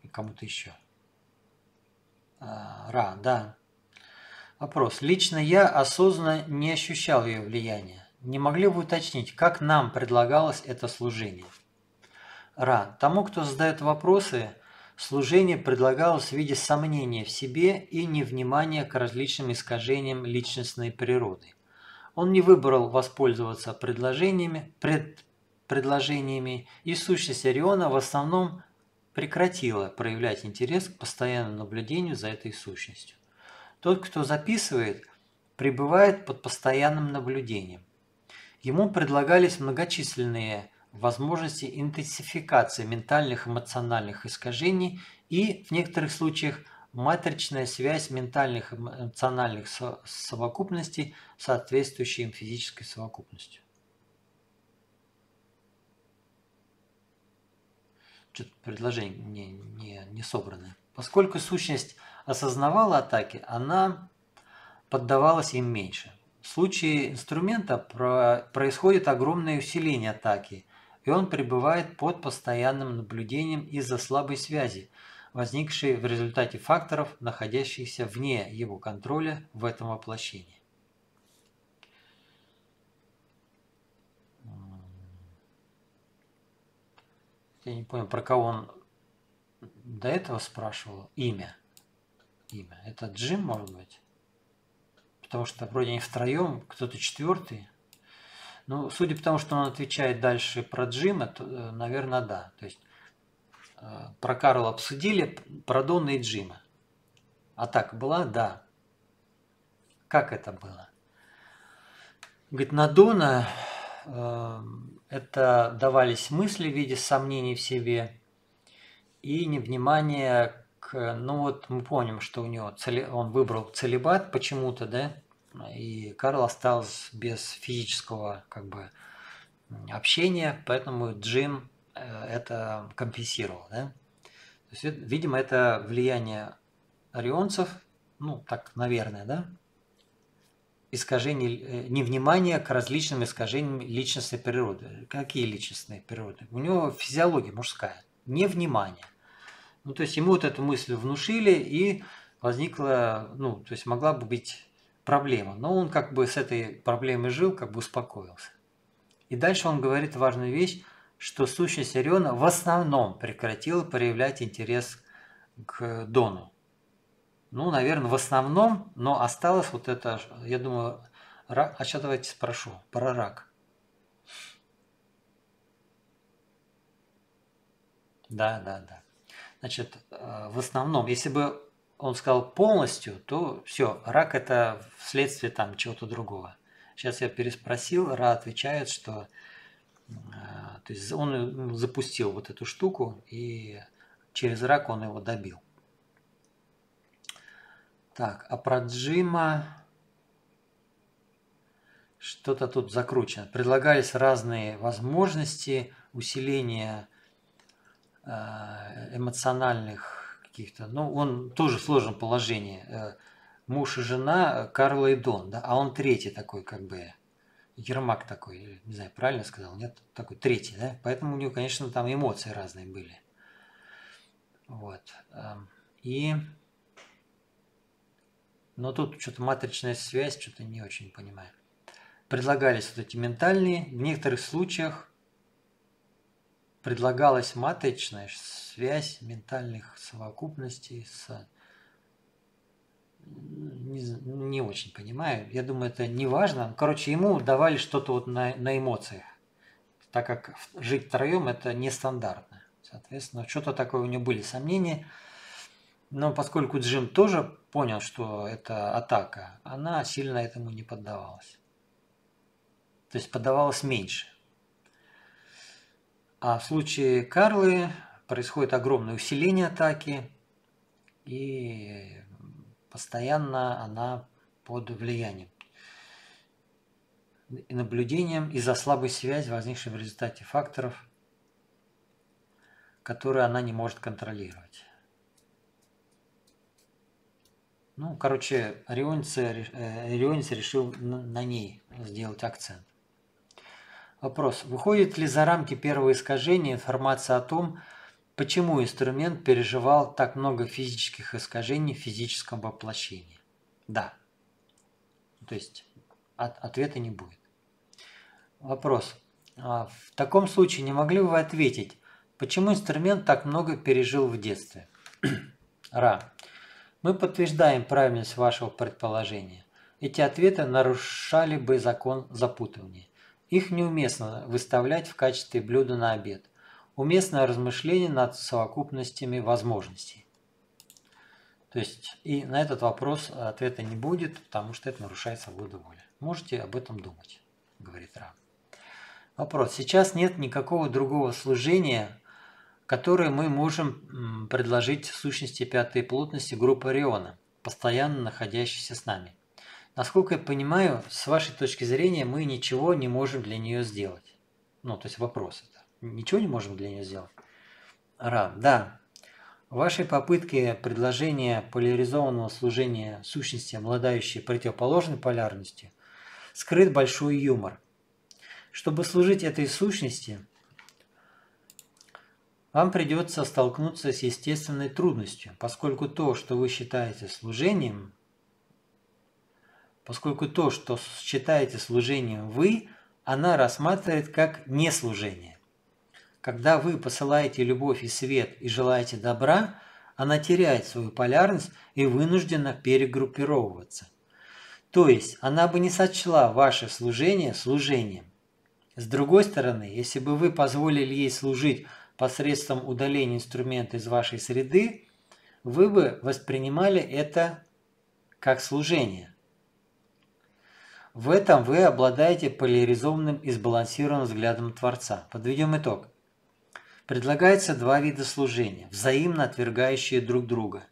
И кому-то еще. А, Ра, да. Вопрос. Лично я осознанно не ощущал ее влияния. Не могли бы уточнить, как нам предлагалось это служение? Ра. Тому, кто задает вопросы, служение предлагалось в виде сомнения в себе и невнимания к различным искажениям личностной природы. Он не выбрал воспользоваться предложениями, пред, предложениями, и сущность Ориона в основном прекратила проявлять интерес к постоянному наблюдению за этой сущностью. Тот, кто записывает, пребывает под постоянным наблюдением. Ему предлагались многочисленные возможности интенсификации ментальных эмоциональных искажений и, в некоторых случаях, матричная связь ментальных эмоциональных совокупностей, с соответствующей им физической совокупностью. что предложение не, не, не собраны. Поскольку сущность осознавала атаки, она поддавалась им меньше. В случае инструмента про... происходит огромное усиление атаки, и он пребывает под постоянным наблюдением из-за слабой связи, возникшей в результате факторов, находящихся вне его контроля в этом воплощении. Я не понял, про кого он до этого спрашивал. Имя. Имя. Это Джим, может быть? Потому что вроде они втроем, кто-то четвертый. Ну, судя по тому, что он отвечает дальше про Джима, то, э, наверное, да. То есть э, про Карла обсудили, про Дона и Джима. А так была? Да. Как это было? Говорит, на Дона э, это давались мысли в виде сомнений в себе и невнимание к... Ну вот мы помним, что у него цели... он выбрал целебат почему-то, да? И Карл остался без физического как бы общения, поэтому Джим э, это компенсировал, да? То есть, видимо, это влияние орионцев, ну, так, наверное, да, искажений, э, невнимания к различным искажениям личностной природы. Какие личностные природы? У него физиология мужская, невнимание. Ну, то есть ему вот эту мысль внушили, и возникла, ну, то есть могла бы быть проблема. Но он как бы с этой проблемой жил, как бы успокоился. И дальше он говорит важную вещь, что сущность Ориона в основном прекратила проявлять интерес к Дону. Ну, наверное, в основном, но осталось вот это, я думаю, рак. А сейчас давайте спрошу про рак. Да, да, да. Значит, э, в основном, если бы он сказал полностью, то все, рак это вследствие там чего-то другого. Сейчас я переспросил, Ра отвечает, что э, то есть он э, запустил вот эту штуку, и через рак он его добил. Так, а про Джима что-то тут закручено. Предлагались разные возможности усиления э, эмоциональных каких-то. Ну, он тоже в сложном положении. Э, муж и жена э, Карла и Дон, да, а он третий такой, как бы, Ермак такой, не знаю, правильно сказал, нет, такой третий, да, поэтому у него, конечно, там эмоции разные были. Вот. Эм, и но тут что-то матричная связь, что-то не очень понимаю. Предлагались вот эти ментальные. В некоторых случаях предлагалась матричная связь ментальных совокупностей с... Не, не очень понимаю. Я думаю, это не важно. Короче, ему давали что-то вот на, на эмоциях. Так как жить втроем это нестандартно. Соответственно, что-то такое у него были сомнения. Но поскольку Джим тоже понял, что это атака, она сильно этому не поддавалась. То есть поддавалась меньше. А в случае Карлы происходит огромное усиление атаки, и постоянно она под влиянием и наблюдением из-за слабой связи, возникшей в результате факторов, которые она не может контролировать. Ну, короче, Рионце, э, решил на ней сделать акцент. Вопрос. Выходит ли за рамки первого искажения информация о том, почему инструмент переживал так много физических искажений в физическом воплощении? Да. Ну, то есть от, ответа не будет. Вопрос. А в таком случае не могли бы вы ответить, почему инструмент так много пережил в детстве? Ра. Мы подтверждаем правильность вашего предположения. Эти ответы нарушали бы закон запутывания. Их неуместно выставлять в качестве блюда на обед. Уместно размышление над совокупностями возможностей. То есть и на этот вопрос ответа не будет, потому что это нарушает свободу воли. Можете об этом думать, говорит Рам. Вопрос. Сейчас нет никакого другого служения, которые мы можем предложить сущности пятой плотности группы Ориона, постоянно находящейся с нами. Насколько я понимаю, с вашей точки зрения мы ничего не можем для нее сделать. Ну, то есть вопрос это. Ничего не можем для нее сделать? Ра, да. Ваши попытки предложения поляризованного служения сущности, обладающей противоположной полярностью, скрыт большой юмор. Чтобы служить этой сущности, вам придется столкнуться с естественной трудностью, поскольку то, что вы считаете служением, поскольку то, что считаете служением вы, она рассматривает как неслужение. Когда вы посылаете любовь и свет и желаете добра, она теряет свою полярность и вынуждена перегруппировываться. То есть она бы не сочла ваше служение служением. С другой стороны, если бы вы позволили ей служить посредством удаления инструмента из вашей среды, вы бы воспринимали это как служение. В этом вы обладаете поляризованным и сбалансированным взглядом Творца. Подведем итог. Предлагается два вида служения, взаимно отвергающие друг друга.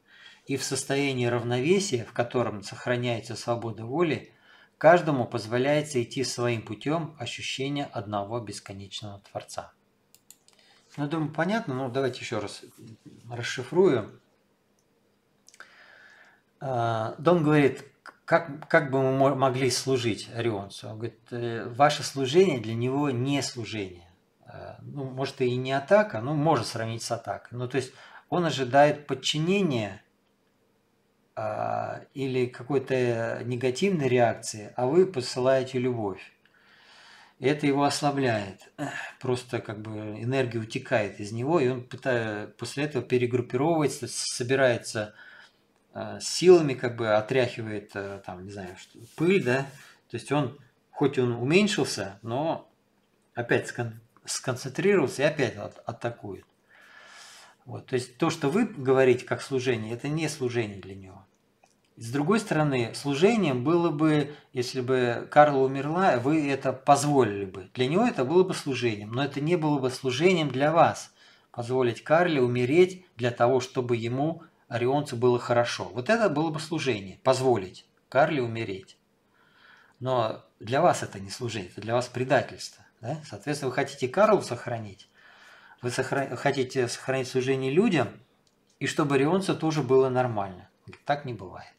И в состоянии равновесия, в котором сохраняется свобода воли, каждому позволяется идти своим путем ощущения одного бесконечного Творца. Ну, думаю, понятно, но давайте еще раз расшифрую. А, Дон говорит, как, как бы мы могли служить Орионцу? Он говорит, «Э, ваше служение для него не служение. А, ну, может, и не атака, но можно сравнить с атакой. Ну, то есть он ожидает подчинения а, или какой-то негативной реакции, а вы посылаете любовь. И это его ослабляет. Просто как бы энергия утекает из него, и он пытается после этого перегруппировывается, собирается э, силами, как бы отряхивает, э, там, не знаю, что, пыль, да. То есть он, хоть он уменьшился, но опять сконцентрировался и опять атакует. Вот. То есть то, что вы говорите как служение, это не служение для него. С другой стороны, служением было бы, если бы Карла умерла, вы это позволили бы. Для него это было бы служением, но это не было бы служением для вас. Позволить Карле умереть для того, чтобы ему, орионцу, было хорошо. Вот это было бы служение, позволить Карле умереть. Но для вас это не служение, это для вас предательство. Да? Соответственно, вы хотите Карлу сохранить, вы сохра... хотите сохранить служение людям, и чтобы Рионца тоже было нормально. Так не бывает.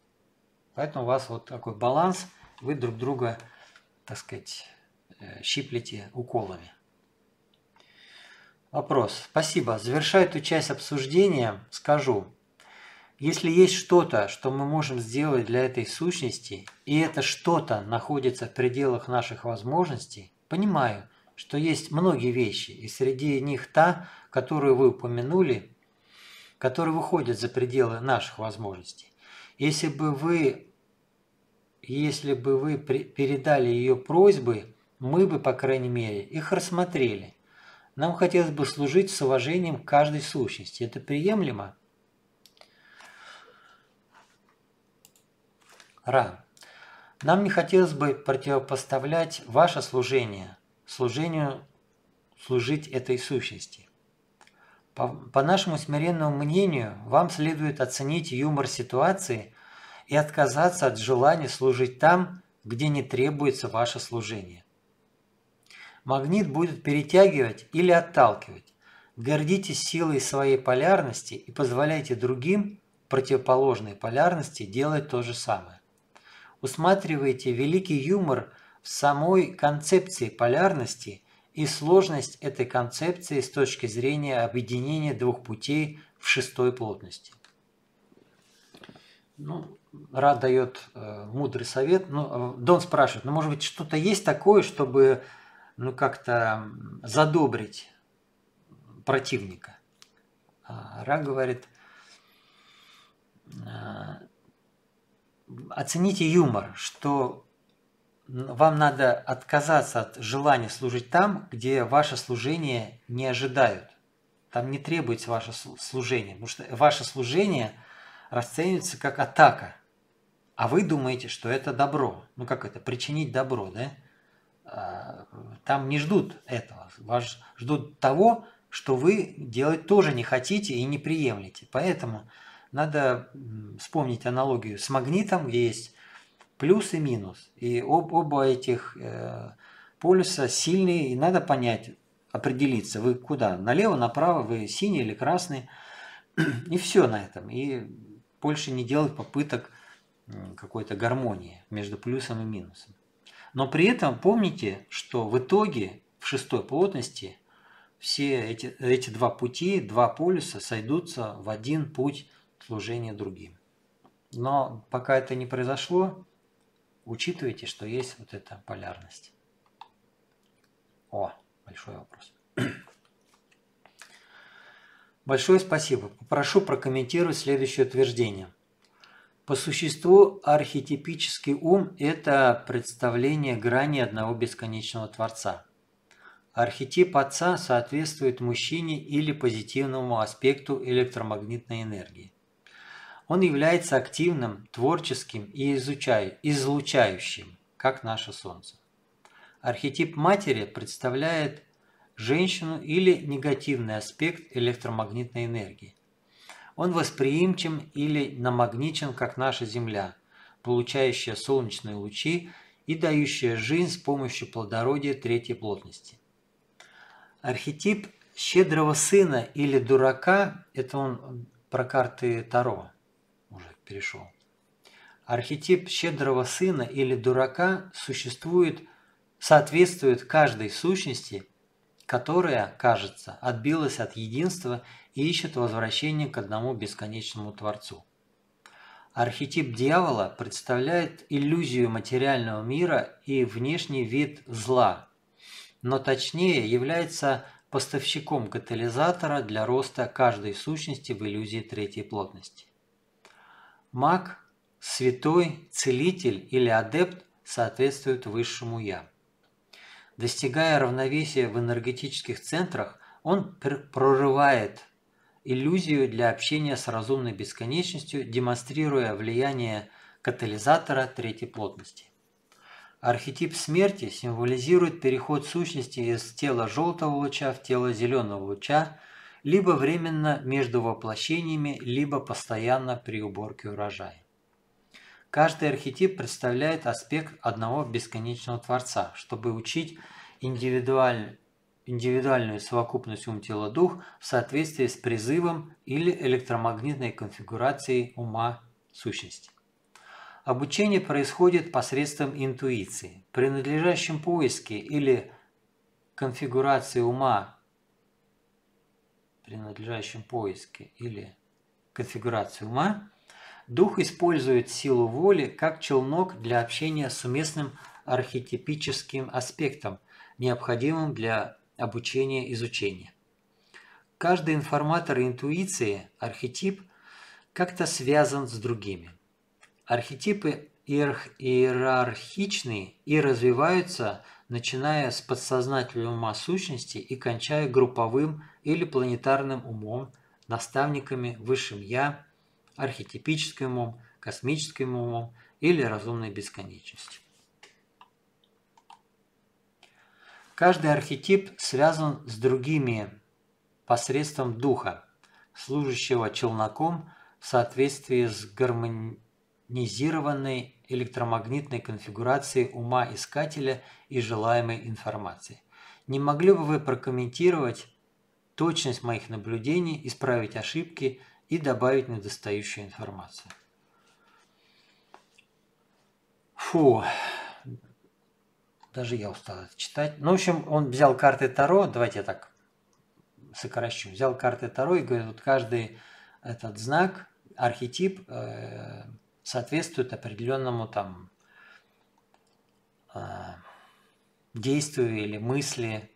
Поэтому у вас вот такой баланс, вы друг друга, так сказать, э, щиплете уколами. Вопрос. Спасибо. Завершая эту часть обсуждения, скажу, если есть что-то, что мы можем сделать для этой сущности, и это что-то находится в пределах наших возможностей, понимаю, что есть многие вещи, и среди них та, которую вы упомянули, которые выходят за пределы наших возможностей. Если бы вы если бы вы передали ее просьбы, мы бы, по крайней мере, их рассмотрели. Нам хотелось бы служить с уважением к каждой сущности. Это приемлемо? Ра. Нам не хотелось бы противопоставлять ваше служение служению служить этой сущности. По, по нашему смиренному мнению, вам следует оценить юмор ситуации, и отказаться от желания служить там, где не требуется ваше служение. Магнит будет перетягивать или отталкивать. Гордитесь силой своей полярности и позволяйте другим противоположной полярности делать то же самое. Усматривайте великий юмор в самой концепции полярности и сложность этой концепции с точки зрения объединения двух путей в шестой плотности. Ну, Ра дает э, мудрый совет. Ну, Дон спрашивает, ну, может быть, что-то есть такое, чтобы, ну, как-то задобрить противника? А Ра говорит, «Э, оцените юмор, что вам надо отказаться от желания служить там, где ваше служение не ожидают. Там не требуется ваше служение, потому что ваше служение расценивается как атака. А вы думаете, что это добро. Ну как это, причинить добро, да? А, там не ждут этого. Вас ждут того, что вы делать тоже не хотите и не приемлете. Поэтому надо вспомнить аналогию с магнитом, где есть плюс и минус. И об, оба этих э, полюса сильные, и надо понять, определиться, вы куда, налево, направо, вы синий или красный, и все на этом. И больше не делать попыток какой-то гармонии между плюсом и минусом. Но при этом помните, что в итоге в шестой плотности все эти, эти два пути, два полюса сойдутся в один путь служения другим. Но пока это не произошло, учитывайте, что есть вот эта полярность. О, большой вопрос. Большое спасибо. Попрошу прокомментировать следующее утверждение. По существу архетипический ум – это представление грани одного бесконечного Творца. Архетип Отца соответствует мужчине или позитивному аспекту электромагнитной энергии. Он является активным, творческим и излучающим, как наше Солнце. Архетип Матери представляет женщину или негативный аспект электромагнитной энергии он восприимчив или намагничен, как наша Земля, получающая солнечные лучи и дающая жизнь с помощью плодородия третьей плотности. Архетип щедрого сына или дурака, это он про карты Таро уже перешел. Архетип щедрого сына или дурака существует, соответствует каждой сущности которая, кажется, отбилась от единства и ищет возвращение к одному бесконечному Творцу. Архетип дьявола представляет иллюзию материального мира и внешний вид зла, но точнее является поставщиком катализатора для роста каждой сущности в иллюзии третьей плотности. Маг, святой, целитель или адепт соответствуют высшему «я». Достигая равновесия в энергетических центрах, он прорывает иллюзию для общения с разумной бесконечностью, демонстрируя влияние катализатора третьей плотности. Архетип смерти символизирует переход сущности из тела желтого луча в тело зеленого луча, либо временно между воплощениями, либо постоянно при уборке урожая. Каждый архетип представляет аспект одного бесконечного Творца. Чтобы учить индивидуаль... индивидуальную совокупность ум-тело-дух в соответствии с призывом или электромагнитной конфигурацией ума-сущности. Обучение происходит посредством интуиции. При надлежащем поиске или конфигурации ума, при надлежащем поиске или конфигурации ума, Дух использует силу воли как челнок для общения с уместным архетипическим аспектом, необходимым для обучения изучения. Каждый информатор интуиции, архетип, как-то связан с другими. Архетипы иерархичны и развиваются, начиная с подсознательного ума сущности и кончая групповым или планетарным умом, наставниками, высшим «я», архетипическим умом, космическим умом или разумной бесконечностью. Каждый архетип связан с другими посредством духа, служащего челноком в соответствии с гармонизированной электромагнитной конфигурацией ума искателя и желаемой информации. Не могли бы вы прокомментировать точность моих наблюдений, исправить ошибки и добавить недостающую информацию. Фу, даже я устал это читать. Ну, в общем, он взял карты Таро, давайте я так сокращу, взял карты Таро и говорит, вот каждый этот знак, архетип э, соответствует определенному там э, действию или мысли.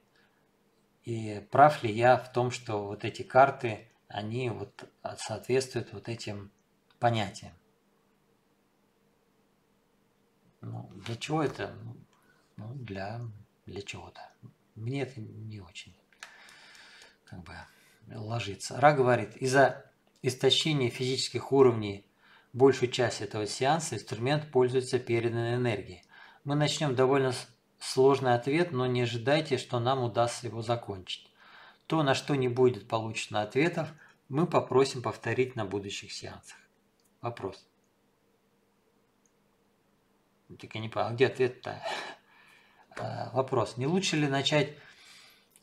И прав ли я в том, что вот эти карты они вот а, соответствуют вот этим понятиям. Ну, для чего это? Ну, для, для чего-то. Мне это не очень как бы ложится. Ра говорит, из-за истощения физических уровней большую часть этого сеанса инструмент пользуется переданной энергией. Мы начнем довольно сложный ответ, но не ожидайте, что нам удастся его закончить. То, на что не будет получено ответов, мы попросим повторить на будущих сеансах. Вопрос. Ну, так я не понял, а где ответ-то? А, вопрос. Не лучше ли начать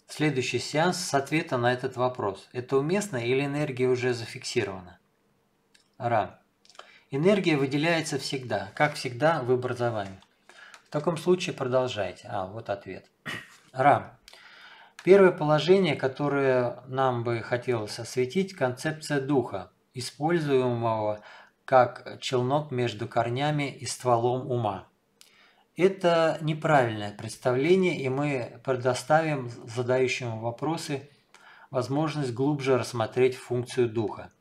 следующий сеанс с ответа на этот вопрос? Это уместно или энергия уже зафиксирована? Ра. Энергия выделяется всегда. Как всегда, выбор за вами. В таком случае продолжайте. А, вот ответ. Ра. Первое положение, которое нам бы хотелось осветить, концепция духа, используемого как челнок между корнями и стволом ума. Это неправильное представление, и мы предоставим задающему вопросы возможность глубже рассмотреть функцию духа.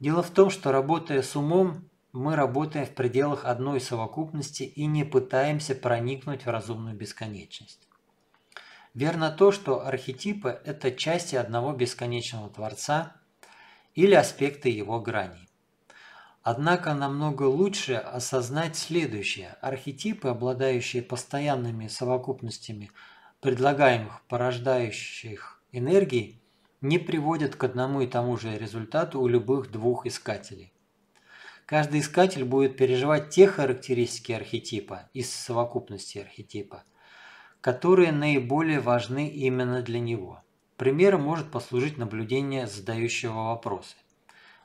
Дело в том, что работая с умом, мы работаем в пределах одной совокупности и не пытаемся проникнуть в разумную бесконечность. Верно то, что архетипы – это части одного бесконечного Творца или аспекты его граней. Однако намного лучше осознать следующее. Архетипы, обладающие постоянными совокупностями предлагаемых порождающих энергий, не приводят к одному и тому же результату у любых двух искателей. Каждый искатель будет переживать те характеристики архетипа из совокупности архетипа – которые наиболее важны именно для него. Примером может послужить наблюдение задающего вопросы.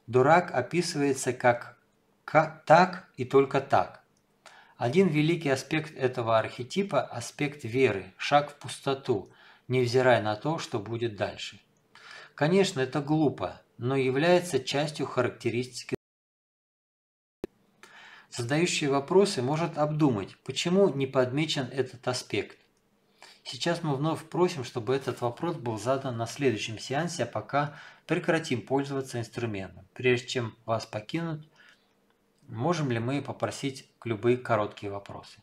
Дурак описывается как «так» и «только так». Один великий аспект этого архетипа – аспект веры, шаг в пустоту, невзирая на то, что будет дальше. Конечно, это глупо, но является частью характеристики. Задающий вопросы может обдумать, почему не подмечен этот аспект, Сейчас мы вновь просим, чтобы этот вопрос был задан на следующем сеансе, а пока прекратим пользоваться инструментом. Прежде чем вас покинуть, можем ли мы попросить любые короткие вопросы?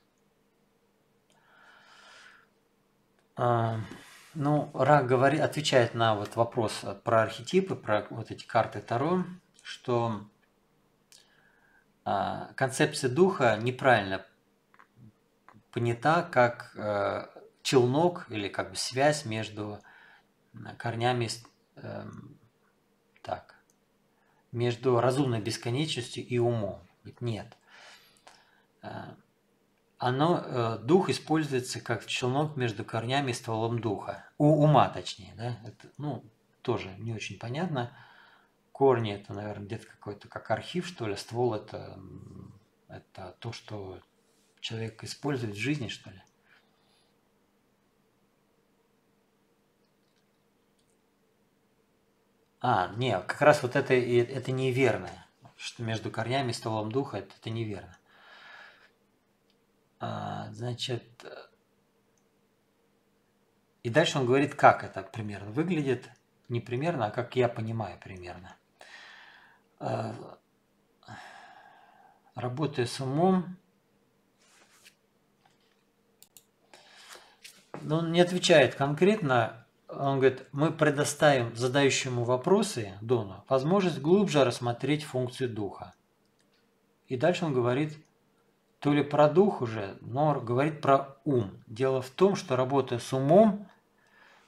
А, ну, Ра говорит, отвечает на вот вопрос про архетипы, про вот эти карты Таро, что а, концепция духа неправильно понята как э, челнок или как бы связь между корнями, э, так, между разумной бесконечностью и умом. Нет. Э, оно, э, дух используется как челнок между корнями и стволом духа. У ума, точнее, да? Это, ну, тоже не очень понятно. Корни это, наверное, где-то какой-то как архив, что ли. Ствол это, это то, что человек использует в жизни, что ли. А, не, как раз вот это, это неверное. Что между корнями и столом духа, это, это неверно. А, значит, э, и дальше он говорит, как это примерно выглядит. Не примерно, а как я понимаю примерно. А, работая с умом, но он не отвечает конкретно, он говорит, мы предоставим задающему вопросы Дону возможность глубже рассмотреть функцию духа. И дальше он говорит то ли про дух уже, но говорит про ум. Дело в том, что работая с умом,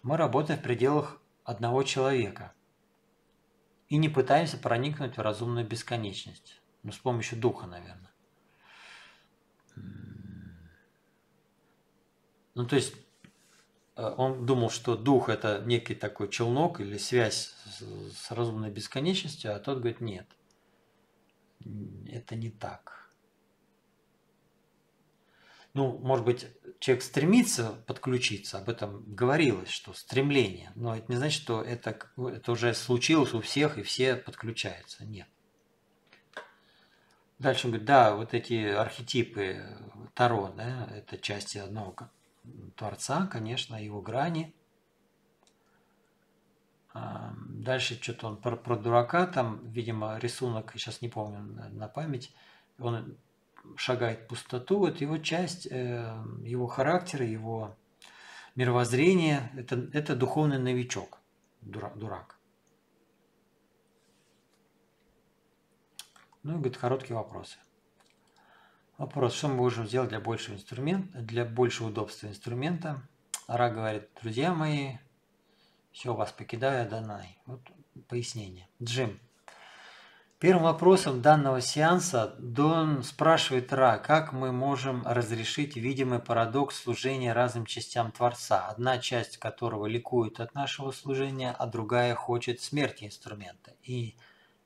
мы работаем в пределах одного человека и не пытаемся проникнуть в разумную бесконечность. Ну, с помощью духа, наверное. Ну, то есть Э, он думал, что дух это некий такой челнок или связь с разумной бесконечностью, а тот говорит, нет, это не так. Ну, может быть, человек стремится подключиться, об этом говорилось, что стремление, но это не значит, что это, это уже случилось у всех и все подключаются. Нет. Дальше он говорит, да, вот эти архетипы Таро, да, это части одного Творца, конечно, его грани. А, дальше что-то он про, про дурака, там, видимо, рисунок, сейчас не помню на память, он шагает в пустоту. Вот его часть, э, его характера, его мировоззрение, это, это духовный новичок, дурак. дурак. Ну и, говорит, короткие вопросы. Вопрос, что мы можем сделать для большего инструмента, для большего удобства инструмента. Ара говорит, друзья мои, все, вас покидаю, Данай. Вот пояснение. Джим. Первым вопросом данного сеанса Дон спрашивает Ра, как мы можем разрешить видимый парадокс служения разным частям Творца, одна часть которого ликует от нашего служения, а другая хочет смерти инструмента, и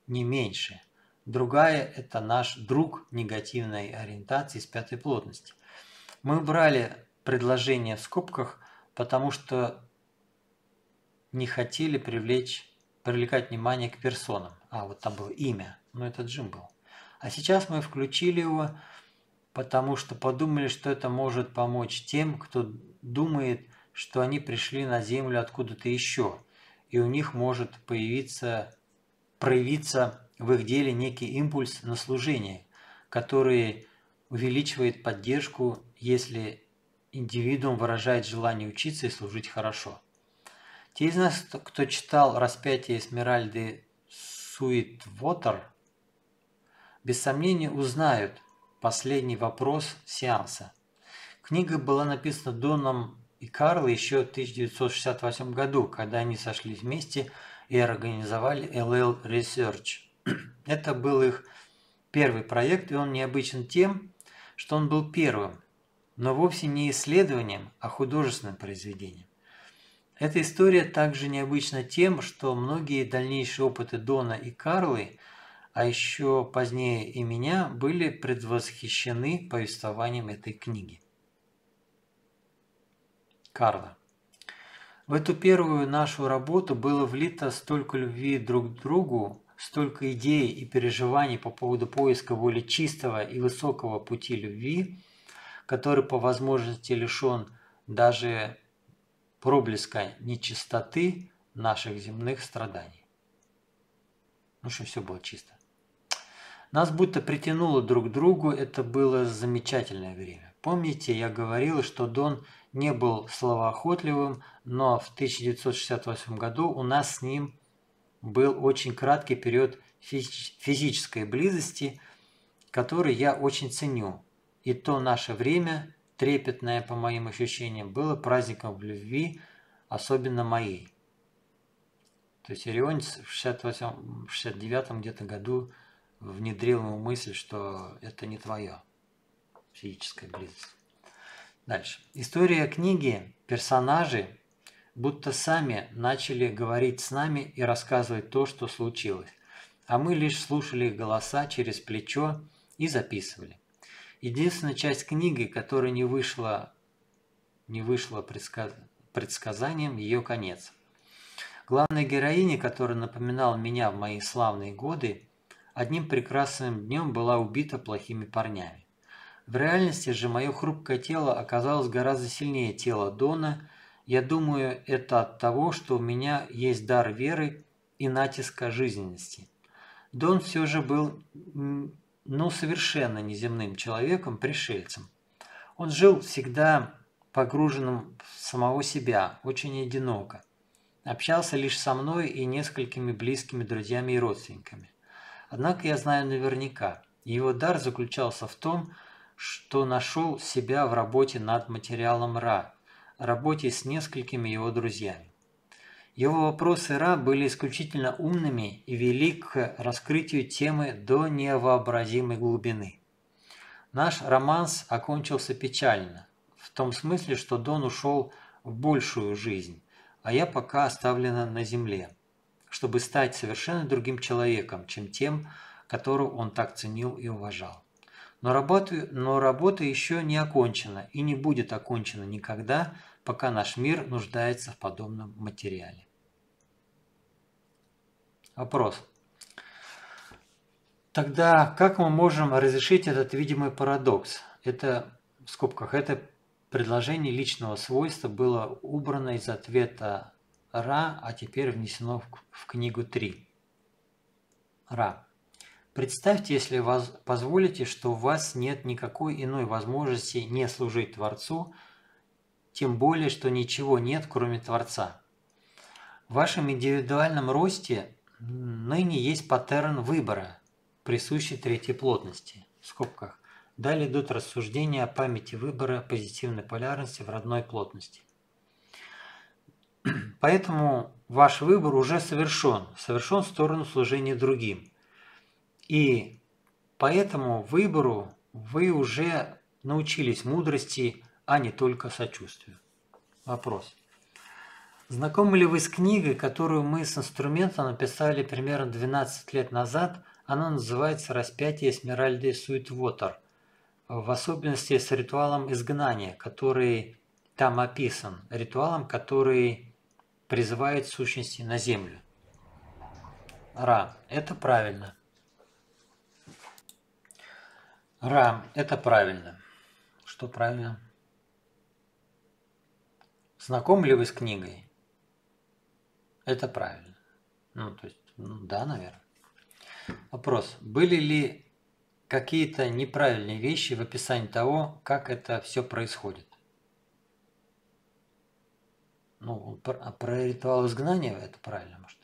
не меньше. Другая – это наш друг негативной ориентации с пятой плотности. Мы брали предложение в скобках, потому что не хотели привлечь, привлекать внимание к персонам. А, вот там было имя, но это Джим был. А сейчас мы включили его, потому что подумали, что это может помочь тем, кто думает, что они пришли на Землю откуда-то еще, и у них может появиться, проявиться в их деле некий импульс на служение, который увеличивает поддержку, если индивидуум выражает желание учиться и служить хорошо. Те из нас, кто читал «Распятие Эсмеральды Суитвотер», без сомнения узнают последний вопрос сеанса. Книга была написана Доном и Карл еще в 1968 году, когда они сошлись вместе и организовали LL Research – Это был их первый проект, и он необычен тем, что он был первым, но вовсе не исследованием, а художественным произведением. Эта история также необычна тем, что многие дальнейшие опыты Дона и Карлы, а еще позднее и меня, были предвосхищены повествованием этой книги. Карла. В эту первую нашу работу было влито столько любви друг к другу, столько идей и переживаний по поводу поиска более чистого и высокого пути любви, который по возможности лишен даже проблеска нечистоты наших земных страданий. Ну что, все было чисто. Нас будто притянуло друг к другу, это было замечательное время. Помните, я говорил, что Дон не был словоохотливым, но в 1968 году у нас с ним был очень краткий период физической близости, который я очень ценю. И то наше время, трепетное по моим ощущениям, было праздником в любви, особенно моей. То есть Ирионец в 68-69 где-то году внедрил ему мысль, что это не твое физическая близость. Дальше. История книги, персонажи, будто сами начали говорить с нами и рассказывать то, что случилось, а мы лишь слушали их голоса через плечо и записывали. Единственная часть книги, которая не вышла, не вышла предсказ... предсказанием, ее конец. Главная героиня, которая напоминала меня в мои славные годы, одним прекрасным днем была убита плохими парнями. В реальности же мое хрупкое тело оказалось гораздо сильнее тела Дона, я думаю, это от того, что у меня есть дар веры и натиска жизненности. Дон все же был, ну, совершенно неземным человеком, пришельцем. Он жил всегда погруженным в самого себя, очень одиноко. Общался лишь со мной и несколькими близкими друзьями и родственниками. Однако я знаю наверняка, его дар заключался в том, что нашел себя в работе над материалом Ра работе с несколькими его друзьями. Его вопросы Ра были исключительно умными и вели к раскрытию темы до невообразимой глубины. Наш романс окончился печально, в том смысле, что Дон ушел в большую жизнь, а я пока оставлена на земле, чтобы стать совершенно другим человеком, чем тем, которого он так ценил и уважал. Но работа, но работа еще не окончена и не будет окончена никогда, пока наш мир нуждается в подобном материале. Вопрос. Тогда как мы можем разрешить этот видимый парадокс? Это, в скобках, это предложение личного свойства было убрано из ответа Ра, а теперь внесено в, в книгу 3. Ра. Представьте, если вас позволите, что у вас нет никакой иной возможности не служить Творцу, тем более, что ничего нет, кроме Творца. В вашем индивидуальном росте ныне есть паттерн выбора, присущий третьей плотности, в скобках. Далее идут рассуждения о памяти выбора позитивной полярности в родной плотности. Поэтому ваш выбор уже совершен, совершен в сторону служения другим – и поэтому выбору вы уже научились мудрости, а не только сочувствию. Вопрос. Знакомы ли вы с книгой, которую мы с инструментом написали примерно 12 лет назад? Она называется «Распятие Эсмеральды Суитвотер», в особенности с ритуалом изгнания, который там описан, ритуалом, который призывает сущности на землю. Ра. Это правильно. Ра, это правильно. Что правильно? Знакомы ли вы с книгой? Это правильно. Ну, то есть, ну, да, наверное. Вопрос. Были ли какие-то неправильные вещи в описании того, как это все происходит? Ну, про, а про ритуал изгнания это правильно, может.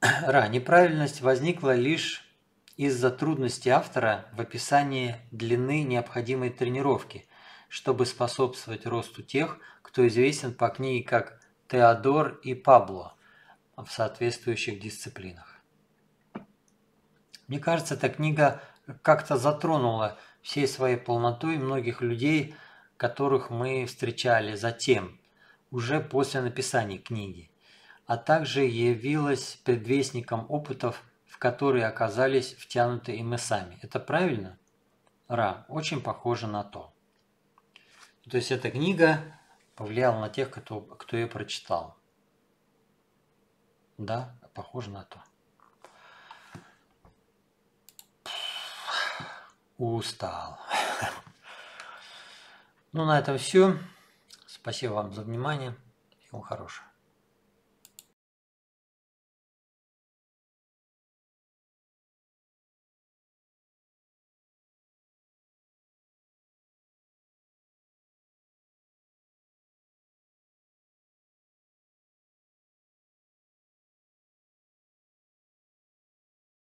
Ра, неправильность возникла лишь из-за трудности автора в описании длины необходимой тренировки, чтобы способствовать росту тех, кто известен по книге как Теодор и Пабло в соответствующих дисциплинах. Мне кажется, эта книга как-то затронула всей своей полнотой многих людей, которых мы встречали затем, уже после написания книги, а также явилась предвестником опытов – которые оказались втянуты и мы сами. Это правильно? Ра. Очень похоже на то. То есть эта книга повлияла на тех, кто, кто ее прочитал. Да, похоже на то. Устал. Ну, на этом все. Спасибо вам за внимание. Всего хорошего.